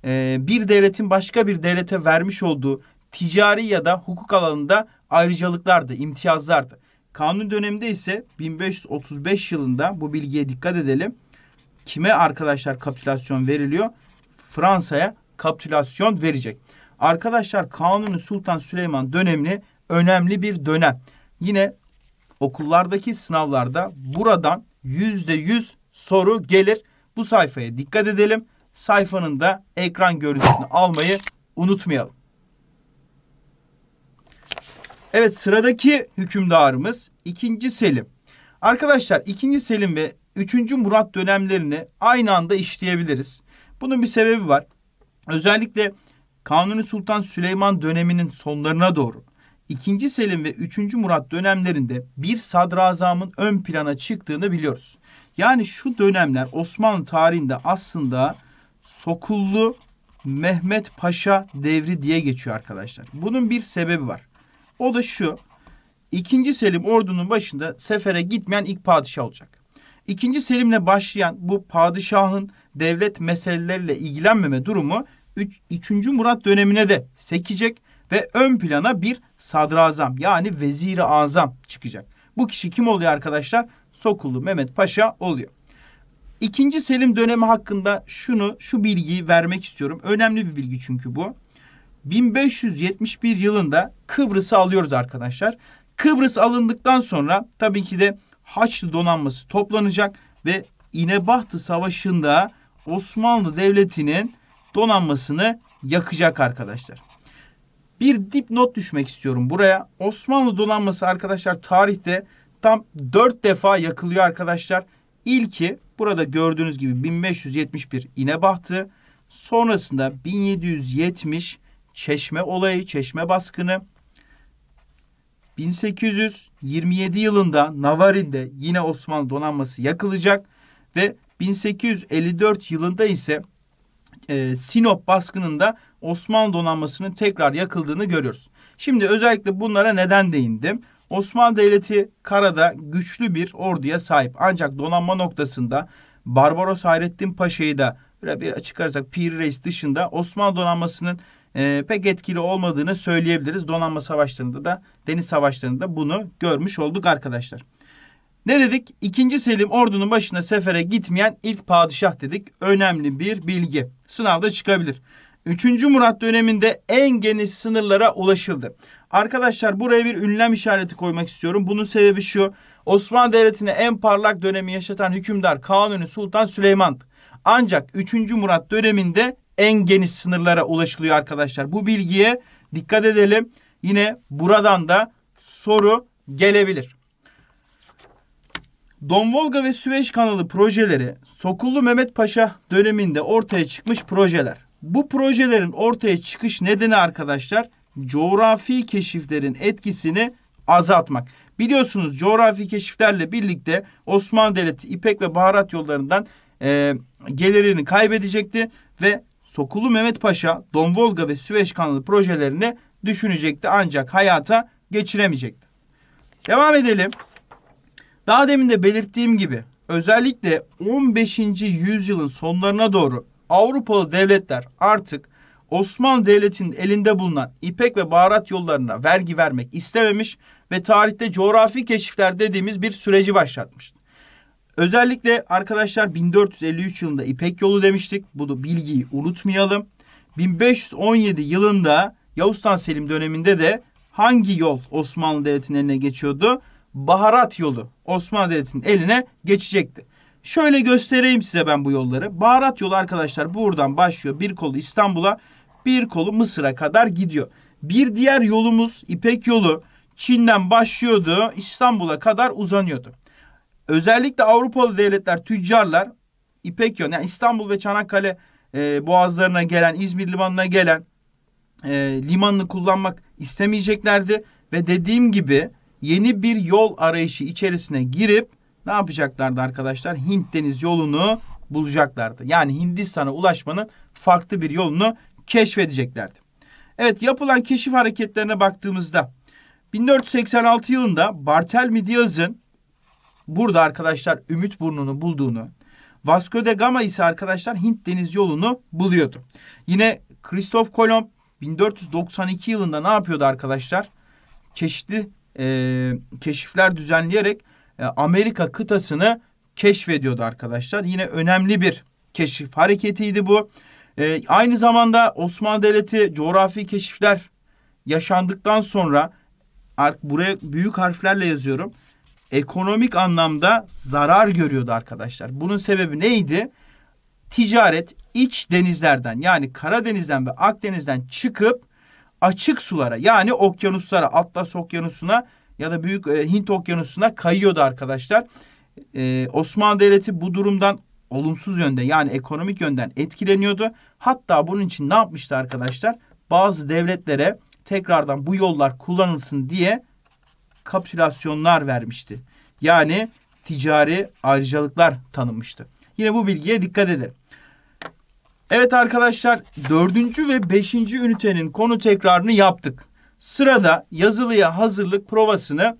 e, bir devletin başka bir devlete vermiş olduğu ticari ya da hukuk alanında ayrıcalıklardı, imtiyazlardı. Kanun döneminde ise 1535 yılında bu bilgiye dikkat edelim. Kime arkadaşlar kapitülasyon veriliyor? Fransa'ya kapitülasyon verecek. Arkadaşlar Kanuni Sultan Süleyman dönemli önemli bir dönem. Yine okullardaki sınavlarda buradan yüzde yüz soru gelir. Bu sayfaya dikkat edelim. Sayfanın da ekran görüntüsünü almayı unutmayalım. Evet sıradaki hükümdarımız 2. Selim. Arkadaşlar 2. Selim ve 3. Murat dönemlerini aynı anda işleyebiliriz. Bunun bir sebebi var. Özellikle Kanuni Sultan Süleyman döneminin sonlarına doğru 2. Selim ve 3. Murat dönemlerinde bir sadrazamın ön plana çıktığını biliyoruz. Yani şu dönemler Osmanlı tarihinde aslında Sokullu Mehmet Paşa devri diye geçiyor arkadaşlar. Bunun bir sebebi var. O da şu. 2. Selim ordunun başında sefere gitmeyen ilk padişah olacak. 2. Selim'le başlayan bu padişahın devlet meseleleriyle ilgilenmeme durumu 3. Murat dönemine de sekecek ve ön plana bir sadrazam yani vezir azam çıkacak. Bu kişi kim oluyor arkadaşlar? Sokullu Mehmet Paşa oluyor. İkinci Selim dönemi hakkında şunu, şu bilgiyi vermek istiyorum. Önemli bir bilgi çünkü bu. 1571 yılında Kıbrıs'ı alıyoruz arkadaşlar. Kıbrıs alındıktan sonra tabii ki de Haçlı donanması toplanacak ve İnebahtı Savaşı'nda Osmanlı Devleti'nin donanmasını yakacak arkadaşlar. Bir dipnot düşmek istiyorum buraya. Osmanlı donanması arkadaşlar tarihte tam dört defa yakılıyor arkadaşlar. İlki burada gördüğünüz gibi 1571 İnebahtı. Sonrasında 1770 Çeşme olayı, Çeşme baskını. 1827 yılında Navarin'de yine Osmanlı donanması yakılacak ve 1854 yılında ise e, Sinop baskınında Osmanlı donanmasının tekrar yakıldığını görüyoruz. Şimdi özellikle bunlara neden değindim? Osmanlı Devleti karada güçlü bir orduya sahip. Ancak donanma noktasında Barbaros Hayrettin Paşa'yı da böyle bir çıkarsak Pir Reis dışında Osmanlı donanmasının e, pek etkili olmadığını söyleyebiliriz. Donanma savaşlarında da deniz savaşlarında bunu görmüş olduk arkadaşlar. Ne dedik? İkinci Selim ordunun başına sefere gitmeyen ilk padişah dedik. Önemli bir bilgi sınavda çıkabilir. 3. Murat döneminde en geniş sınırlara ulaşıldı. Arkadaşlar buraya bir ünlem işareti koymak istiyorum. Bunun sebebi şu. Osmanlı Devleti'ne en parlak dönemi yaşatan hükümdar Kanuni Sultan Süleyman. Ancak 3. Murat döneminde en geniş sınırlara ulaşılıyor arkadaşlar. Bu bilgiye dikkat edelim. Yine buradan da soru gelebilir. Don Volga ve Süveyş kanalı projeleri Sokullu Mehmet Paşa döneminde ortaya çıkmış projeler. Bu projelerin ortaya çıkış nedeni arkadaşlar coğrafi keşiflerin etkisini azaltmak. Biliyorsunuz coğrafi keşiflerle birlikte Osmanlı Devleti İpek ve Baharat yollarından e, gelirini kaybedecekti ve Sokullu Mehmet Paşa Don Volga ve Süveyş kanalı projelerini düşünecekti ancak hayata geçiremeyecekti. Devam edelim. Daha demin de belirttiğim gibi özellikle 15. yüzyılın sonlarına doğru Avrupalı devletler artık Osmanlı Devleti'nin elinde bulunan ipek ve baharat yollarına vergi vermek istememiş ve tarihte coğrafi keşifler dediğimiz bir süreci başlatmış. Özellikle arkadaşlar 1453 yılında İpek yolu demiştik. Bu da bilgiyi unutmayalım. 1517 yılında Yavuz Selim döneminde de hangi yol Osmanlı Devleti'nin eline geçiyordu? baharat yolu Osmanlı Devleti'nin eline geçecekti. Şöyle göstereyim size ben bu yolları. Baharat yolu arkadaşlar buradan başlıyor. Bir kolu İstanbul'a, bir kolu Mısır'a kadar gidiyor. Bir diğer yolumuz İpek yolu Çin'den başlıyordu, İstanbul'a kadar uzanıyordu. Özellikle Avrupalı devletler, tüccarlar İpek yolu yani İstanbul ve Çanakkale e, boğazlarına gelen, İzmir limanına gelen e, limanını kullanmak istemeyeceklerdi ve dediğim gibi yeni bir yol arayışı içerisine girip ne yapacaklardı arkadaşlar? Hint deniz yolunu bulacaklardı. Yani Hindistan'a ulaşmanın farklı bir yolunu keşfedeceklerdi. Evet yapılan keşif hareketlerine baktığımızda 1486 yılında Bartelmi Diaz'ın burada arkadaşlar Ümit Burnu'nu bulduğunu, Vasco de Gama ise arkadaşlar Hint deniz yolunu buluyordu. Yine Christoph Kolomb 1492 yılında ne yapıyordu arkadaşlar? Çeşitli e, keşifler düzenleyerek e, Amerika kıtasını keşfediyordu arkadaşlar. Yine önemli bir keşif hareketiydi bu. E, aynı zamanda Osmanlı Devleti coğrafi keşifler yaşandıktan sonra buraya büyük harflerle yazıyorum. Ekonomik anlamda zarar görüyordu arkadaşlar. Bunun sebebi neydi? Ticaret iç denizlerden yani Karadeniz'den ve Akdeniz'den çıkıp açık sulara yani okyanuslara Atlas okyanusuna ya da Büyük e, Hint okyanusuna kayıyordu arkadaşlar. E, Osmanlı Devleti bu durumdan olumsuz yönde yani ekonomik yönden etkileniyordu. Hatta bunun için ne yapmıştı arkadaşlar? Bazı devletlere tekrardan bu yollar kullanılsın diye kapitülasyonlar vermişti. Yani ticari ayrıcalıklar tanınmıştı. Yine bu bilgiye dikkat edelim. Evet arkadaşlar dördüncü ve beşinci ünitenin konu tekrarını yaptık. Sırada yazılıya hazırlık provasını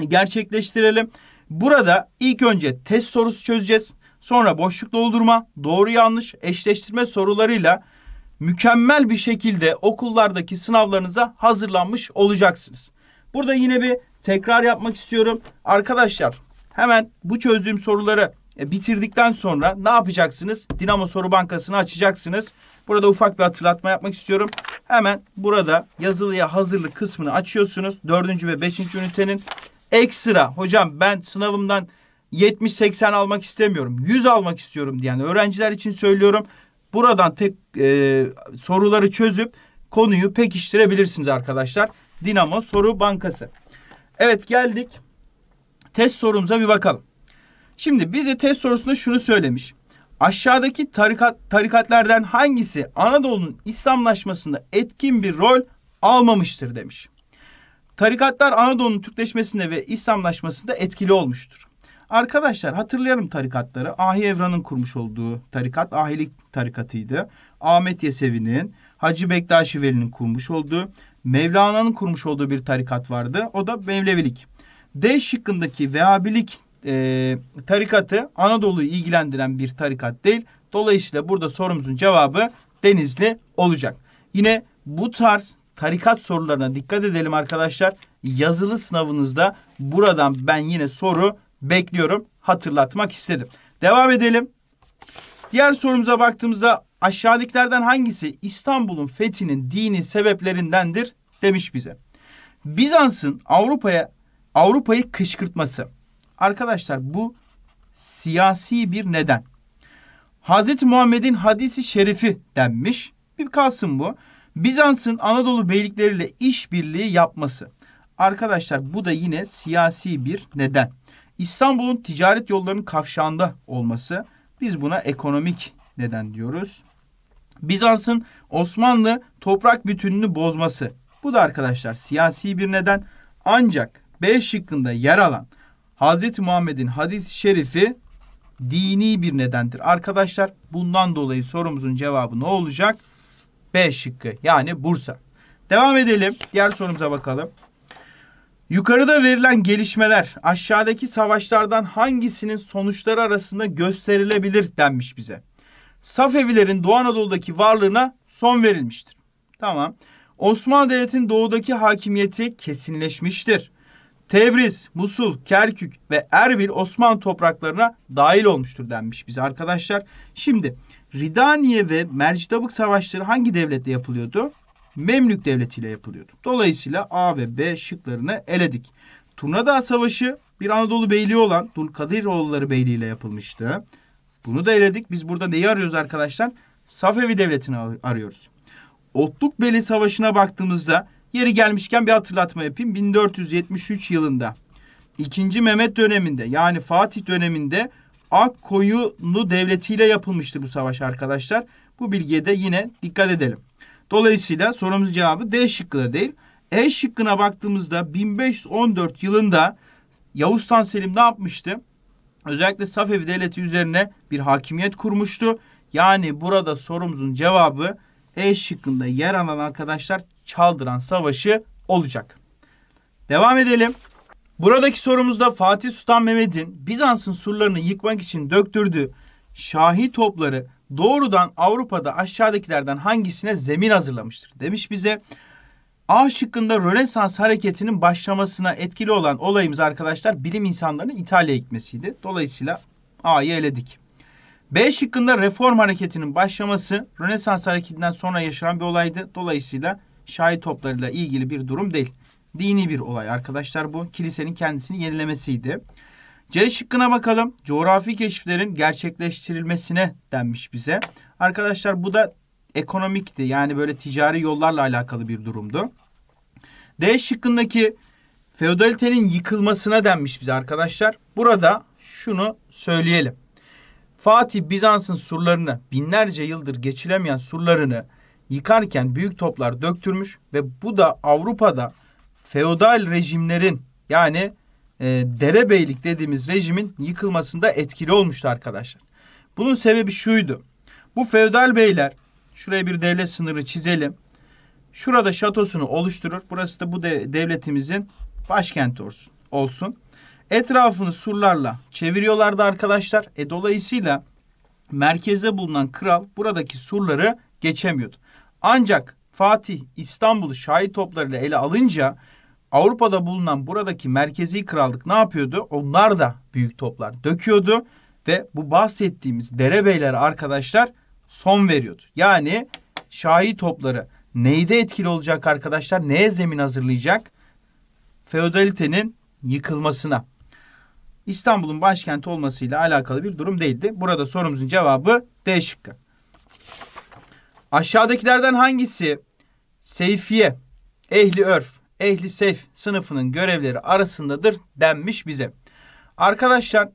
gerçekleştirelim. Burada ilk önce test sorusu çözeceğiz. Sonra boşluk doldurma, doğru yanlış eşleştirme sorularıyla mükemmel bir şekilde okullardaki sınavlarınıza hazırlanmış olacaksınız. Burada yine bir tekrar yapmak istiyorum. Arkadaşlar hemen bu çözdüğüm soruları e, bitirdikten sonra ne yapacaksınız? Dinamo Soru Bankası'nı açacaksınız. Burada ufak bir hatırlatma yapmak istiyorum. Hemen burada yazılıya hazırlık kısmını açıyorsunuz. Dördüncü ve beşinci ünitenin ekstra hocam ben sınavımdan 70-80 almak istemiyorum. 100 almak istiyorum diyen öğrenciler için söylüyorum. Buradan tek e, soruları çözüp konuyu pekiştirebilirsiniz arkadaşlar. Dinamo Soru Bankası. Evet geldik. Test sorumuza bir bakalım. Şimdi bize test sorusunda şunu söylemiş. Aşağıdaki tarikat, tarikatlerden hangisi Anadolu'nun İslamlaşmasında etkin bir rol almamıştır demiş. Tarikatlar Anadolu'nun Türkleşmesinde ve İslamlaşmasında etkili olmuştur. Arkadaşlar hatırlayalım tarikatları. Ahi Evran'ın kurmuş olduğu tarikat Ahilik tarikatıydı. Ahmet Yesevi'nin, Hacı Bektaşi Veli'nin kurmuş olduğu, Mevlana'nın kurmuş olduğu bir tarikat vardı. O da Mevlevilik. D şıkkındaki Vehhabilik e, tarikatı Anadolu'yu ilgilendiren bir tarikat değil. Dolayısıyla burada sorumuzun cevabı Denizli olacak. Yine bu tarz tarikat sorularına dikkat edelim arkadaşlar. Yazılı sınavınızda buradan ben yine soru bekliyorum. Hatırlatmak istedim. Devam edelim. Diğer sorumuza baktığımızda aşağıdakilerden hangisi İstanbul'un fethinin dini sebeplerindendir demiş bize. Bizans'ın Avrupa'ya Avrupa'yı kışkırtması, Arkadaşlar bu siyasi bir neden. Hazreti Muhammed'in hadisi şerifi denmiş. Bir kalsın bu. Bizans'ın Anadolu beylikleriyle işbirliği yapması. Arkadaşlar bu da yine siyasi bir neden. İstanbul'un ticaret yollarının kavşağında olması. Biz buna ekonomik neden diyoruz. Bizans'ın Osmanlı toprak bütününü bozması. Bu da arkadaşlar siyasi bir neden. Ancak B şıkkında yer alan Hazreti Muhammed'in hadis-i şerifi dini bir nedendir. Arkadaşlar bundan dolayı sorumuzun cevabı ne olacak? B şıkkı yani Bursa. Devam edelim. Diğer sorumuza bakalım. Yukarıda verilen gelişmeler aşağıdaki savaşlardan hangisinin sonuçları arasında gösterilebilir denmiş bize. Safevilerin Doğu Anadolu'daki varlığına son verilmiştir. Tamam. Osmanlı Devleti'nin doğudaki hakimiyeti kesinleşmiştir. Tebriz, Musul, Kerkük ve Erbil Osmanlı topraklarına dahil olmuştur denmiş bize arkadaşlar. Şimdi Ridaniye ve Mercidabık savaşları hangi devletle yapılıyordu? Memlük devletiyle yapılıyordu. Dolayısıyla A ve B şıklarını eledik. Turnadağ Savaşı bir Anadolu beyliği olan Dulkadiroğulları Beyliği ile yapılmıştı. Bunu da eledik. Biz burada neyi arıyoruz arkadaşlar? Safevi Devleti'ni arıyoruz. Otluk Beli Savaşı'na baktığımızda Yeri gelmişken bir hatırlatma yapayım. 1473 yılında 2. Mehmet döneminde yani Fatih döneminde Akkoyunlu Devleti ile yapılmıştı bu savaş arkadaşlar. Bu bilgiye de yine dikkat edelim. Dolayısıyla sorumuz cevabı D şıkkı da değil. E şıkkına baktığımızda 1514 yılında Yavuz Tan Selim ne yapmıştı? Özellikle Safevi Devleti üzerine bir hakimiyet kurmuştu. Yani burada sorumuzun cevabı e şıkkında yer alan arkadaşlar Çaldıran Savaşı olacak. Devam edelim. Buradaki sorumuzda Fatih Sultan Mehmet'in Bizans'ın surlarını yıkmak için döktürdüğü şahi topları doğrudan Avrupa'da aşağıdakilerden hangisine zemin hazırlamıştır demiş bize. A şıkkında Rönesans hareketinin başlamasına etkili olan olayımız arkadaşlar bilim insanlarının İtalya'ya gitmesiydi. Dolayısıyla A'yı eledik. B şıkkında reform hareketinin başlaması Rönesans hareketinden sonra yaşanan bir olaydı. Dolayısıyla şahit toplarıyla ilgili bir durum değil. Dini bir olay arkadaşlar bu. Kilisenin kendisini yenilemesiydi. C şıkkına bakalım. Coğrafi keşiflerin gerçekleştirilmesine denmiş bize. Arkadaşlar bu da ekonomikti. Yani böyle ticari yollarla alakalı bir durumdu. D şıkkındaki feodalitenin yıkılmasına denmiş bize arkadaşlar. Burada şunu söyleyelim. Fatih Bizans'ın surlarını binlerce yıldır geçilemeyen surlarını yıkarken büyük toplar döktürmüş ve bu da Avrupa'da feodal rejimlerin yani e, derebeylik dediğimiz rejimin yıkılmasında etkili olmuştu arkadaşlar. Bunun sebebi şuydu. Bu feodal beyler şuraya bir devlet sınırı çizelim. Şurada şatosunu oluşturur. Burası da bu de, devletimizin başkenti olsun. olsun. Etrafını surlarla çeviriyorlardı arkadaşlar. E dolayısıyla merkezde bulunan kral buradaki surları geçemiyordu. Ancak Fatih İstanbul'u şahi toplarıyla ele alınca Avrupa'da bulunan buradaki merkezi krallık ne yapıyordu? Onlar da büyük toplar döküyordu ve bu bahsettiğimiz derebeyler arkadaşlar son veriyordu. Yani şahi topları neyde etkili olacak arkadaşlar? Neye zemin hazırlayacak? Feodalitenin yıkılmasına. İstanbul'un başkenti olmasıyla alakalı bir durum değildi. Burada sorumuzun cevabı D şıkkı. Aşağıdakilerden hangisi seyfiye, ehli örf, ehli seyf sınıfının görevleri arasındadır denmiş bize. Arkadaşlar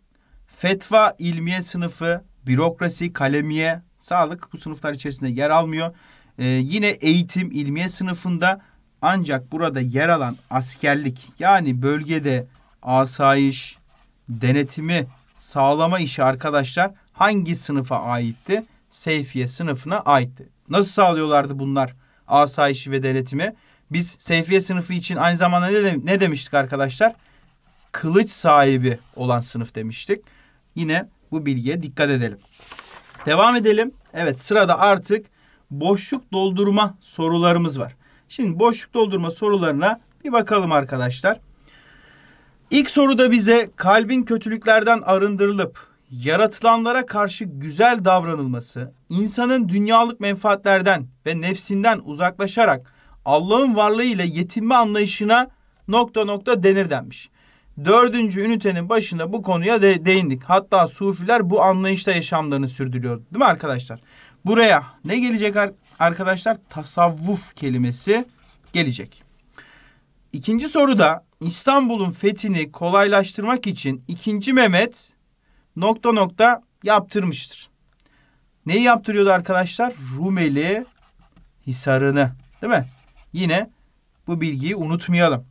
fetva, ilmiye sınıfı, bürokrasi, kalemiye, sağlık bu sınıflar içerisinde yer almıyor. Ee, yine eğitim, ilmiye sınıfında ancak burada yer alan askerlik yani bölgede asayiş, denetimi sağlama işi arkadaşlar hangi sınıfa aitti? Seyfiye sınıfına aitti. Nasıl sağlıyorlardı bunlar asayişi ve denetimi? Biz Seyfiye sınıfı için aynı zamanda ne, de, ne demiştik arkadaşlar? Kılıç sahibi olan sınıf demiştik. Yine bu bilgiye dikkat edelim. Devam edelim. Evet sırada artık boşluk doldurma sorularımız var. Şimdi boşluk doldurma sorularına bir bakalım arkadaşlar. İlk soruda bize kalbin kötülüklerden arındırılıp yaratılanlara karşı güzel davranılması, insanın dünyalık menfaatlerden ve nefsinden uzaklaşarak Allah'ın varlığı ile yetinme anlayışına nokta nokta denir denmiş. Dördüncü ünitenin başında bu konuya de değindik. Hatta sufiler bu anlayışta yaşamlarını sürdürüyor. Değil mi arkadaşlar? Buraya ne gelecek arkadaşlar? Tasavvuf kelimesi gelecek. İkinci soruda İstanbul'un fethini kolaylaştırmak için 2. Mehmet nokta nokta yaptırmıştır. Neyi yaptırıyordu arkadaşlar? Rumeli Hisarı'nı değil mi? Yine bu bilgiyi unutmayalım.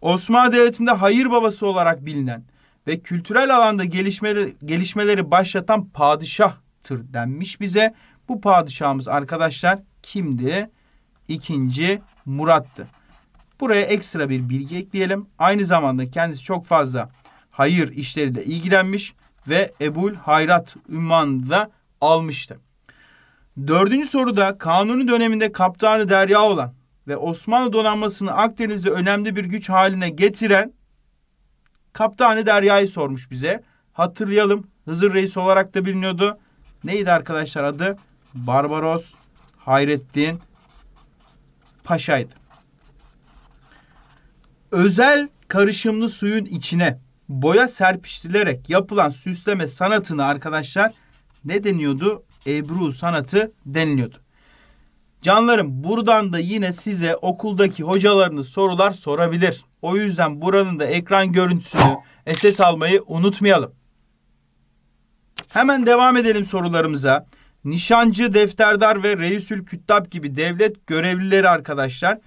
Osmanlı Devleti'nde hayır babası olarak bilinen ve kültürel alanda gelişmeleri, gelişmeleri başlatan padişahtır denmiş bize. Bu padişahımız arkadaşlar kimdi? İkinci Murat'tı. Buraya ekstra bir bilgi ekleyelim. Aynı zamanda kendisi çok fazla hayır işleriyle ilgilenmiş ve Ebul Hayrat ünvanını da almıştı. Dördüncü soruda Kanuni döneminde kaptanı derya olan ve Osmanlı donanmasını Akdeniz'de önemli bir güç haline getiren kaptanı deryayı sormuş bize. Hatırlayalım Hızır Reis olarak da biliniyordu. Neydi arkadaşlar adı? Barbaros Hayrettin Paşa'ydı özel karışımlı suyun içine boya serpiştirilerek yapılan süsleme sanatını arkadaşlar ne deniyordu? Ebru sanatı deniliyordu. Canlarım buradan da yine size okuldaki hocalarınız sorular sorabilir. O yüzden buranın da ekran görüntüsünü SS almayı unutmayalım. Hemen devam edelim sorularımıza. Nişancı, defterdar ve reisül küttab gibi devlet görevlileri arkadaşlar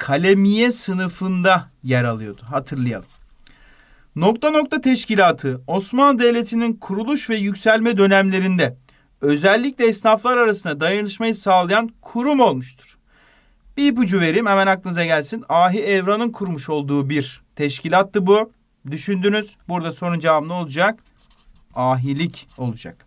kalemiye sınıfında yer alıyordu. Hatırlayalım. Nokta nokta teşkilatı Osmanlı Devleti'nin kuruluş ve yükselme dönemlerinde özellikle esnaflar arasında dayanışmayı sağlayan kurum olmuştur. Bir ipucu vereyim hemen aklınıza gelsin. Ahi Evran'ın kurmuş olduğu bir teşkilattı bu. Düşündünüz. Burada sorun cevabı ne olacak? Ahilik olacak.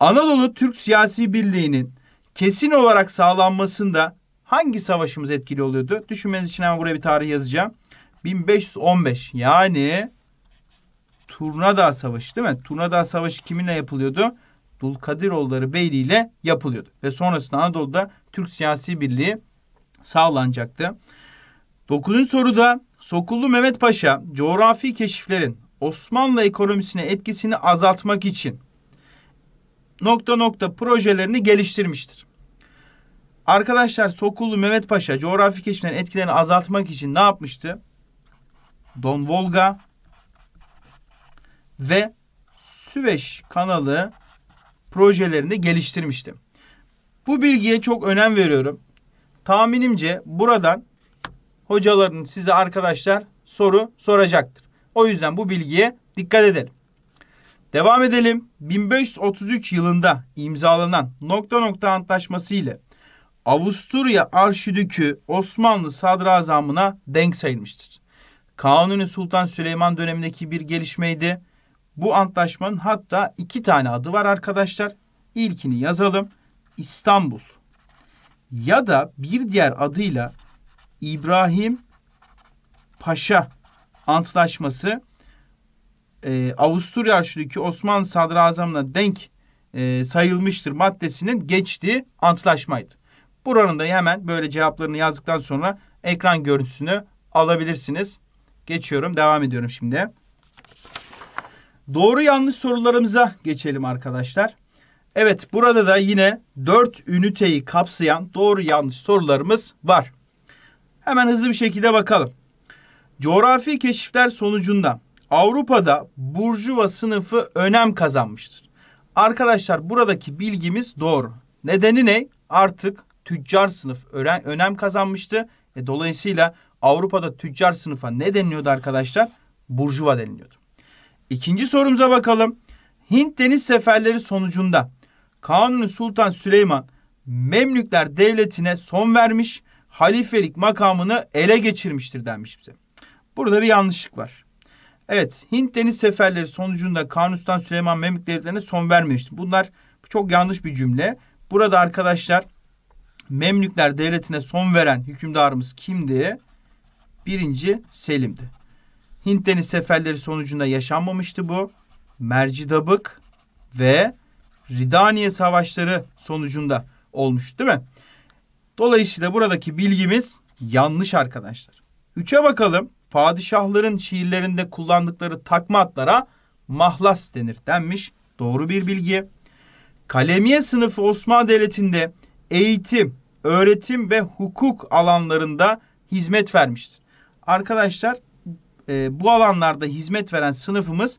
Anadolu Türk Siyasi Birliği'nin kesin olarak sağlanmasında hangi savaşımız etkili oluyordu? Düşünmeniz için hemen buraya bir tarih yazacağım. 1515 yani Turnadağ Savaşı değil mi? Turnadağ Savaşı kiminle yapılıyordu? Dulkadiroğulları Beyliği ile yapılıyordu. Ve sonrasında Anadolu'da Türk siyasi birliği sağlanacaktı. Dokuzun soruda Sokullu Mehmet Paşa coğrafi keşiflerin Osmanlı ekonomisine etkisini azaltmak için nokta nokta projelerini geliştirmiştir. Arkadaşlar Sokullu Mehmet Paşa coğrafi keşiflerin etkilerini azaltmak için ne yapmıştı? Don Volga ve Süveyş kanalı projelerini geliştirmişti. Bu bilgiye çok önem veriyorum. Tahminimce buradan hocaların size arkadaşlar soru soracaktır. O yüzden bu bilgiye dikkat edelim. Devam edelim. 1533 yılında imzalanan nokta nokta antlaşması ile Avusturya Arşidükü Osmanlı Sadrazamına denk sayılmıştır. Kanuni Sultan Süleyman dönemindeki bir gelişmeydi. Bu antlaşmanın hatta iki tane adı var arkadaşlar. İlkini yazalım. İstanbul ya da bir diğer adıyla İbrahim Paşa Antlaşması e, Avusturya Arşidükü Osmanlı Sadrazamına denk e, sayılmıştır maddesinin geçtiği antlaşmaydı. Buranın da hemen böyle cevaplarını yazdıktan sonra ekran görüntüsünü alabilirsiniz. Geçiyorum. Devam ediyorum şimdi. Doğru yanlış sorularımıza geçelim arkadaşlar. Evet burada da yine 4 üniteyi kapsayan doğru yanlış sorularımız var. Hemen hızlı bir şekilde bakalım. Coğrafi keşifler sonucunda Avrupa'da burjuva sınıfı önem kazanmıştır. Arkadaşlar buradaki bilgimiz doğru. Nedeni ne? Artık tüccar sınıf öğren, önem kazanmıştı. E, dolayısıyla Avrupa'da tüccar sınıfa ne deniliyordu arkadaşlar? Burjuva deniliyordu. İkinci sorumuza bakalım. Hint deniz seferleri sonucunda Kanuni Sultan Süleyman Memlükler devletine son vermiş, halifelik makamını ele geçirmiştir denmiş bize. Burada bir yanlışlık var. Evet, Hint deniz seferleri sonucunda Kanuni Sultan Süleyman Memlük devletine son vermemiştir. Bunlar çok yanlış bir cümle. Burada arkadaşlar Memlükler devletine son veren hükümdarımız kimdi? Birinci Selim'di. Hint deniz seferleri sonucunda yaşanmamıştı bu. Mercidabık ve Ridaniye savaşları sonucunda olmuş değil mi? Dolayısıyla buradaki bilgimiz yanlış arkadaşlar. Üçe bakalım. Padişahların şiirlerinde kullandıkları takma atlara mahlas denir denmiş. Doğru bir bilgi. Kalemiye sınıfı Osmanlı Devleti'nde eğitim, öğretim ve hukuk alanlarında hizmet vermiştir. Arkadaşlar e, bu alanlarda hizmet veren sınıfımız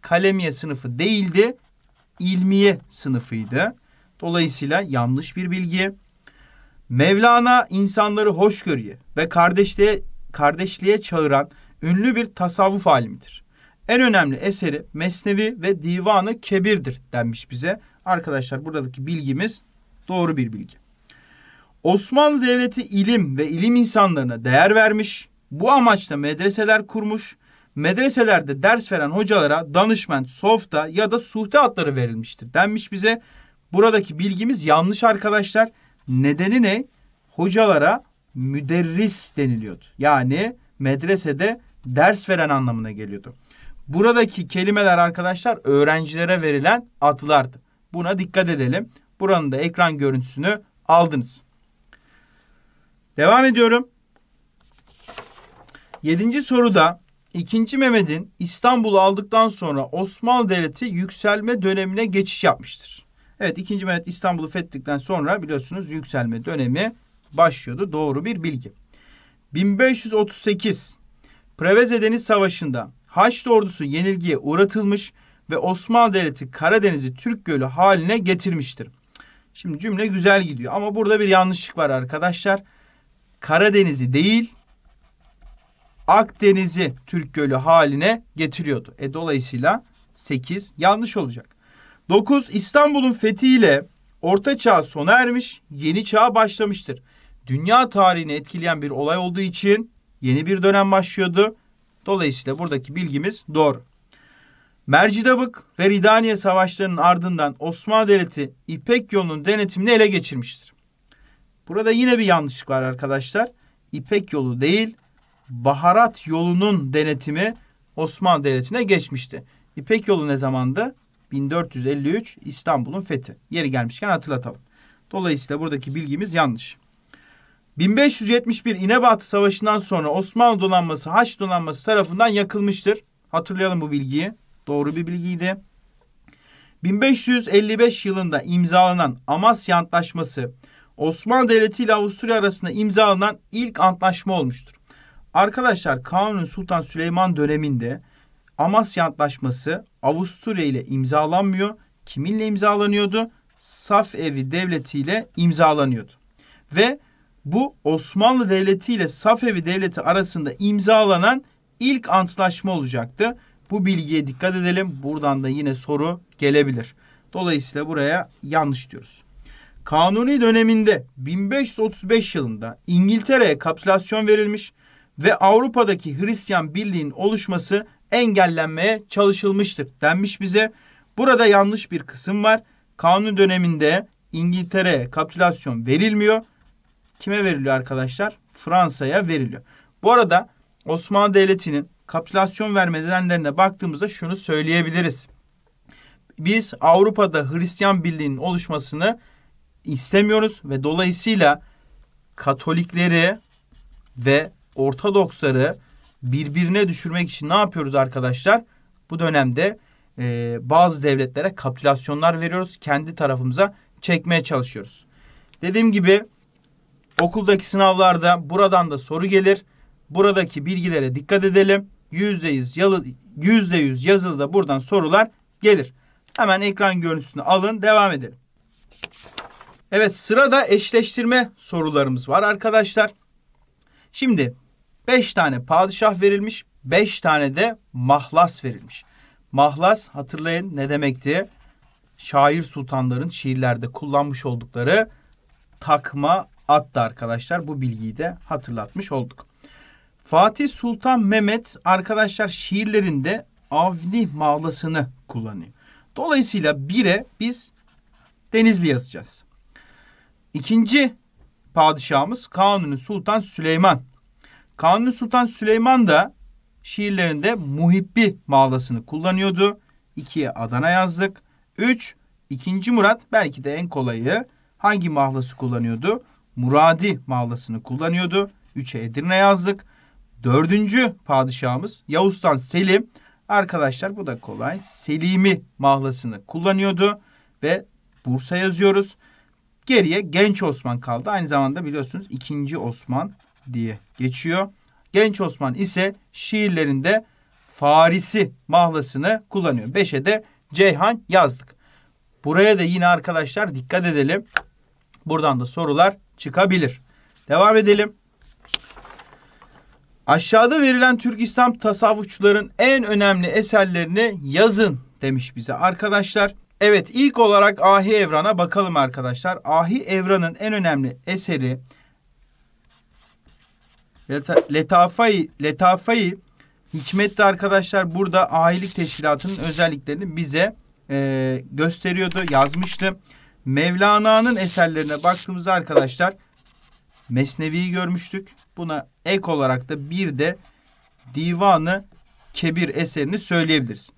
kalemiye sınıfı değildi, ilmiye sınıfıydı. Dolayısıyla yanlış bir bilgi. Mevlana insanları hoşgörüye ve kardeşliğe, kardeşliğe çağıran ünlü bir tasavvuf alimidir. En önemli eseri Mesnevi ve Divanı Kebir'dir denmiş bize. Arkadaşlar buradaki bilgimiz doğru bir bilgi. Osmanlı Devleti ilim ve ilim insanlarına değer vermiş, bu amaçla medreseler kurmuş, medreselerde ders veren hocalara danışman softa ya da suhte adları verilmiştir denmiş bize. Buradaki bilgimiz yanlış arkadaşlar. Nedeni ne? Hocalara müderris deniliyordu. Yani medresede ders veren anlamına geliyordu. Buradaki kelimeler arkadaşlar öğrencilere verilen adlardı. Buna dikkat edelim. Buranın da ekran görüntüsünü aldınız. Devam ediyorum. Yedinci soruda ikinci Mehmet'in İstanbul'u aldıktan sonra Osmanlı Devleti yükselme dönemine geçiş yapmıştır. Evet ikinci Mehmet İstanbul'u fethettikten sonra biliyorsunuz yükselme dönemi başlıyordu. Doğru bir bilgi. 1538 Preveze Deniz Savaşı'nda Haçlı ordusu yenilgiye uğratılmış ve Osmanlı Devleti Karadeniz'i Türk Gölü haline getirmiştir. Şimdi cümle güzel gidiyor ama burada bir yanlışlık var arkadaşlar. Karadeniz'i değil Akdeniz'i Türk Gölü haline getiriyordu. E dolayısıyla 8 yanlış olacak. 9 İstanbul'un fethiyle Orta Çağ sona ermiş, yeni çağ başlamıştır. Dünya tarihini etkileyen bir olay olduğu için yeni bir dönem başlıyordu. Dolayısıyla buradaki bilgimiz doğru. Mercidabık ve Ridaniye savaşlarının ardından Osmanlı Devleti İpek yolunun denetimini ele geçirmiştir. Burada yine bir yanlışlık var arkadaşlar. İpek yolu değil, baharat yolunun denetimi Osmanlı Devleti'ne geçmişti. İpek yolu ne zamandı? 1453 İstanbul'un fethi. Yeri gelmişken hatırlatalım. Dolayısıyla buradaki bilgimiz yanlış. 1571 İnebatu Savaşı'ndan sonra Osmanlı donanması Haç donanması tarafından yakılmıştır. Hatırlayalım bu bilgiyi. Doğru bir bilgiydi. 1555 yılında imzalanan Amasya Antlaşması Osmanlı Devleti ile Avusturya arasında imzalanan ilk antlaşma olmuştur. Arkadaşlar Kanuni Sultan Süleyman döneminde Amasya Antlaşması Avusturya ile imzalanmıyor. Kiminle imzalanıyordu? Saf evi Devleti ile imzalanıyordu. Ve bu Osmanlı Devleti ile Safevi Devleti arasında imzalanan ilk antlaşma olacaktı. Bu bilgiye dikkat edelim. Buradan da yine soru gelebilir. Dolayısıyla buraya yanlış diyoruz. Kanuni döneminde 1535 yılında İngiltere'ye kapitülasyon verilmiş ve Avrupa'daki Hristiyan Birliği'nin oluşması engellenmeye çalışılmıştır denmiş bize. Burada yanlış bir kısım var. Kanuni döneminde İngiltere'ye kapitülasyon verilmiyor. Kime veriliyor arkadaşlar? Fransa'ya veriliyor. Bu arada Osmanlı Devleti'nin kapitülasyon verme nedenlerine baktığımızda şunu söyleyebiliriz. Biz Avrupa'da Hristiyan Birliği'nin oluşmasını istemiyoruz ve dolayısıyla Katolikleri ve Ortodoksları birbirine düşürmek için ne yapıyoruz arkadaşlar? Bu dönemde e, bazı devletlere kapitülasyonlar veriyoruz. Kendi tarafımıza çekmeye çalışıyoruz. Dediğim gibi okuldaki sınavlarda buradan da soru gelir. Buradaki bilgilere dikkat edelim. %100, %100 yazılı da buradan sorular gelir. Hemen ekran görüntüsünü alın devam edelim. Evet sırada eşleştirme sorularımız var arkadaşlar. Şimdi 5 tane padişah verilmiş, 5 tane de mahlas verilmiş. Mahlas hatırlayın ne demekti? Şair sultanların şiirlerde kullanmış oldukları takma attı arkadaşlar. Bu bilgiyi de hatırlatmış olduk. Fatih Sultan Mehmet arkadaşlar şiirlerinde Avni mağlasını kullanıyor. Dolayısıyla 1'e biz Denizli yazacağız. İkinci padişahımız Kanuni Sultan Süleyman. Kanuni Sultan Süleyman da şiirlerinde Muhibbi mağlasını kullanıyordu. 2'ye Adana yazdık. 3. 2. Murat belki de en kolayı hangi mahlası kullanıyordu? Muradi mahlasını kullanıyordu. 3'e Edirne yazdık. 4. padişahımız Yavuz'tan Selim. Arkadaşlar bu da kolay. Selimi mahlasını kullanıyordu ve Bursa yazıyoruz. Geriye Genç Osman kaldı. Aynı zamanda biliyorsunuz 2. Osman diye geçiyor. Genç Osman ise şiirlerinde Farisi mahlasını kullanıyor. Beşe de Ceyhan yazdık. Buraya da yine arkadaşlar dikkat edelim. Buradan da sorular çıkabilir. Devam edelim. Aşağıda verilen Türk İslam tasavvufçuların en önemli eserlerini yazın demiş bize arkadaşlar. Evet ilk olarak Ahi Evran'a bakalım arkadaşlar. Ahi Evran'ın en önemli eseri Letafayı, Letafayı Hikmet arkadaşlar burada ahilik teşkilatının özelliklerini bize e, gösteriyordu, yazmıştı. Mevlana'nın eserlerine baktığımızda arkadaşlar Mesnevi'yi görmüştük. Buna ek olarak da bir de Divanı Kebir eserini söyleyebiliriz.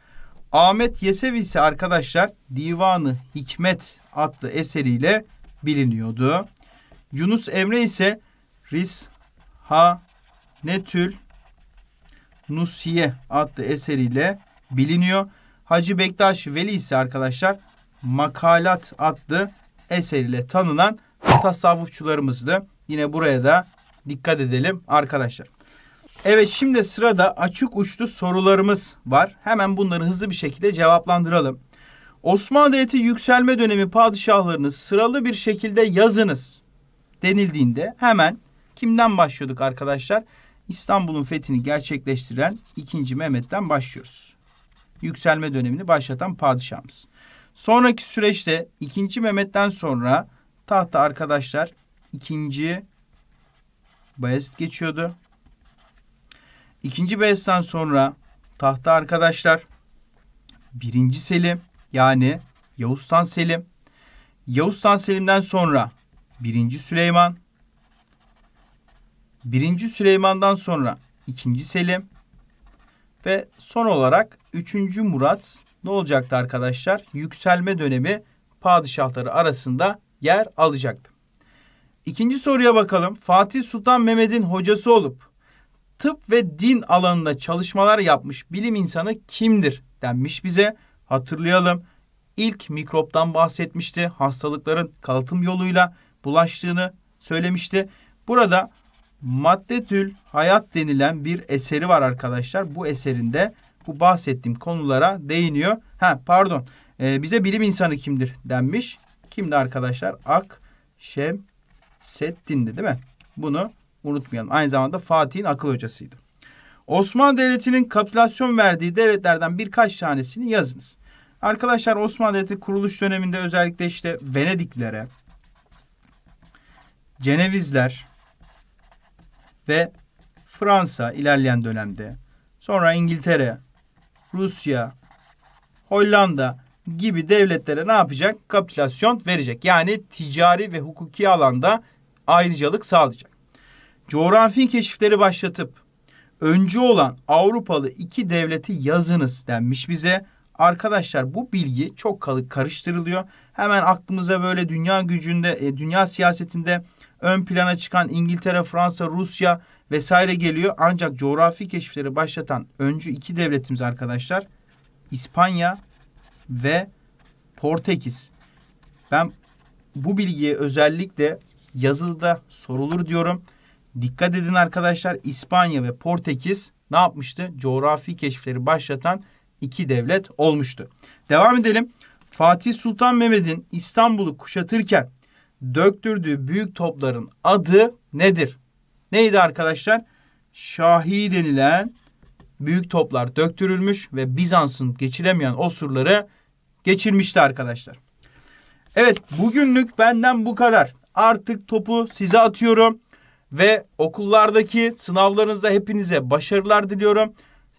Ahmet Yesevi ise arkadaşlar Divanı Hikmet adlı eseriyle biliniyordu. Yunus Emre ise Ris Ha Netül Nusiye adlı eseriyle biliniyor. Hacı Bektaş Veli ise arkadaşlar Makalat adlı eseriyle tanınan tasavvufçularımızdı. Yine buraya da dikkat edelim arkadaşlar. Evet şimdi sırada açık uçlu sorularımız var. Hemen bunları hızlı bir şekilde cevaplandıralım. Osmanlı Devleti yükselme dönemi padişahlarını sıralı bir şekilde yazınız denildiğinde hemen kimden başlıyorduk arkadaşlar? İstanbul'un fethini gerçekleştiren 2. Mehmet'ten başlıyoruz. Yükselme dönemini başlatan padişahımız. Sonraki süreçte 2. Mehmet'ten sonra tahta arkadaşlar 2. Bayezid geçiyordu. İkinci Beyaz'dan sonra tahta arkadaşlar birinci Selim yani Yavuztan Selim. Yavuztan Selim'den sonra birinci Süleyman. Birinci Süleyman'dan sonra ikinci Selim. Ve son olarak üçüncü Murat ne olacaktı arkadaşlar? Yükselme dönemi padişahları arasında yer alacaktı. İkinci soruya bakalım. Fatih Sultan Mehmet'in hocası olup tıp ve din alanında çalışmalar yapmış bilim insanı kimdir denmiş bize. Hatırlayalım. İlk mikroptan bahsetmişti. Hastalıkların kalıtım yoluyla bulaştığını söylemişti. Burada Maddetül Hayat denilen bir eseri var arkadaşlar. Bu eserinde bu bahsettiğim konulara değiniyor. Ha pardon. Ee, bize bilim insanı kimdir denmiş. Kimdi arkadaşlar? Ak Şemseddin'di değil mi? Bunu unutmayalım. Aynı zamanda Fatih'in akıl hocasıydı. Osmanlı Devleti'nin kapitülasyon verdiği devletlerden birkaç tanesini yazınız. Arkadaşlar Osmanlı Devleti kuruluş döneminde özellikle işte Venediklere, Cenevizler ve Fransa ilerleyen dönemde, sonra İngiltere, Rusya, Hollanda gibi devletlere ne yapacak? Kapitülasyon verecek. Yani ticari ve hukuki alanda ayrıcalık sağlayacak coğrafi keşifleri başlatıp öncü olan Avrupalı iki devleti yazınız denmiş bize. Arkadaşlar bu bilgi çok karıştırılıyor. Hemen aklımıza böyle dünya gücünde, e, dünya siyasetinde ön plana çıkan İngiltere, Fransa, Rusya vesaire geliyor. Ancak coğrafi keşifleri başlatan öncü iki devletimiz arkadaşlar İspanya ve Portekiz. Ben bu bilgiye özellikle yazılıda sorulur diyorum. Dikkat edin arkadaşlar İspanya ve Portekiz ne yapmıştı? Coğrafi keşifleri başlatan iki devlet olmuştu. Devam edelim. Fatih Sultan Mehmet'in İstanbul'u kuşatırken döktürdüğü büyük topların adı nedir? Neydi arkadaşlar? Şahi denilen büyük toplar döktürülmüş ve Bizans'ın geçilemeyen osurları geçirmişti arkadaşlar. Evet bugünlük benden bu kadar. Artık topu size atıyorum ve okullardaki sınavlarınızda hepinize başarılar diliyorum.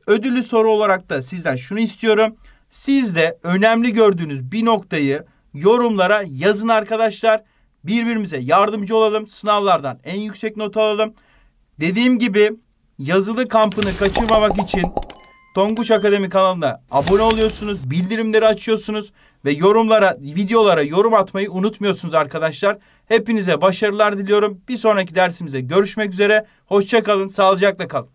Ödüllü soru olarak da sizden şunu istiyorum. Siz de önemli gördüğünüz bir noktayı yorumlara yazın arkadaşlar. Birbirimize yardımcı olalım. Sınavlardan en yüksek not alalım. Dediğim gibi yazılı kampını kaçırmamak için Tonguç Akademi kanalına abone oluyorsunuz, bildirimleri açıyorsunuz ve yorumlara, videolara yorum atmayı unutmuyorsunuz arkadaşlar. Hepinize başarılar diliyorum. Bir sonraki dersimizde görüşmek üzere. Hoşçakalın, sağlıcakla kalın.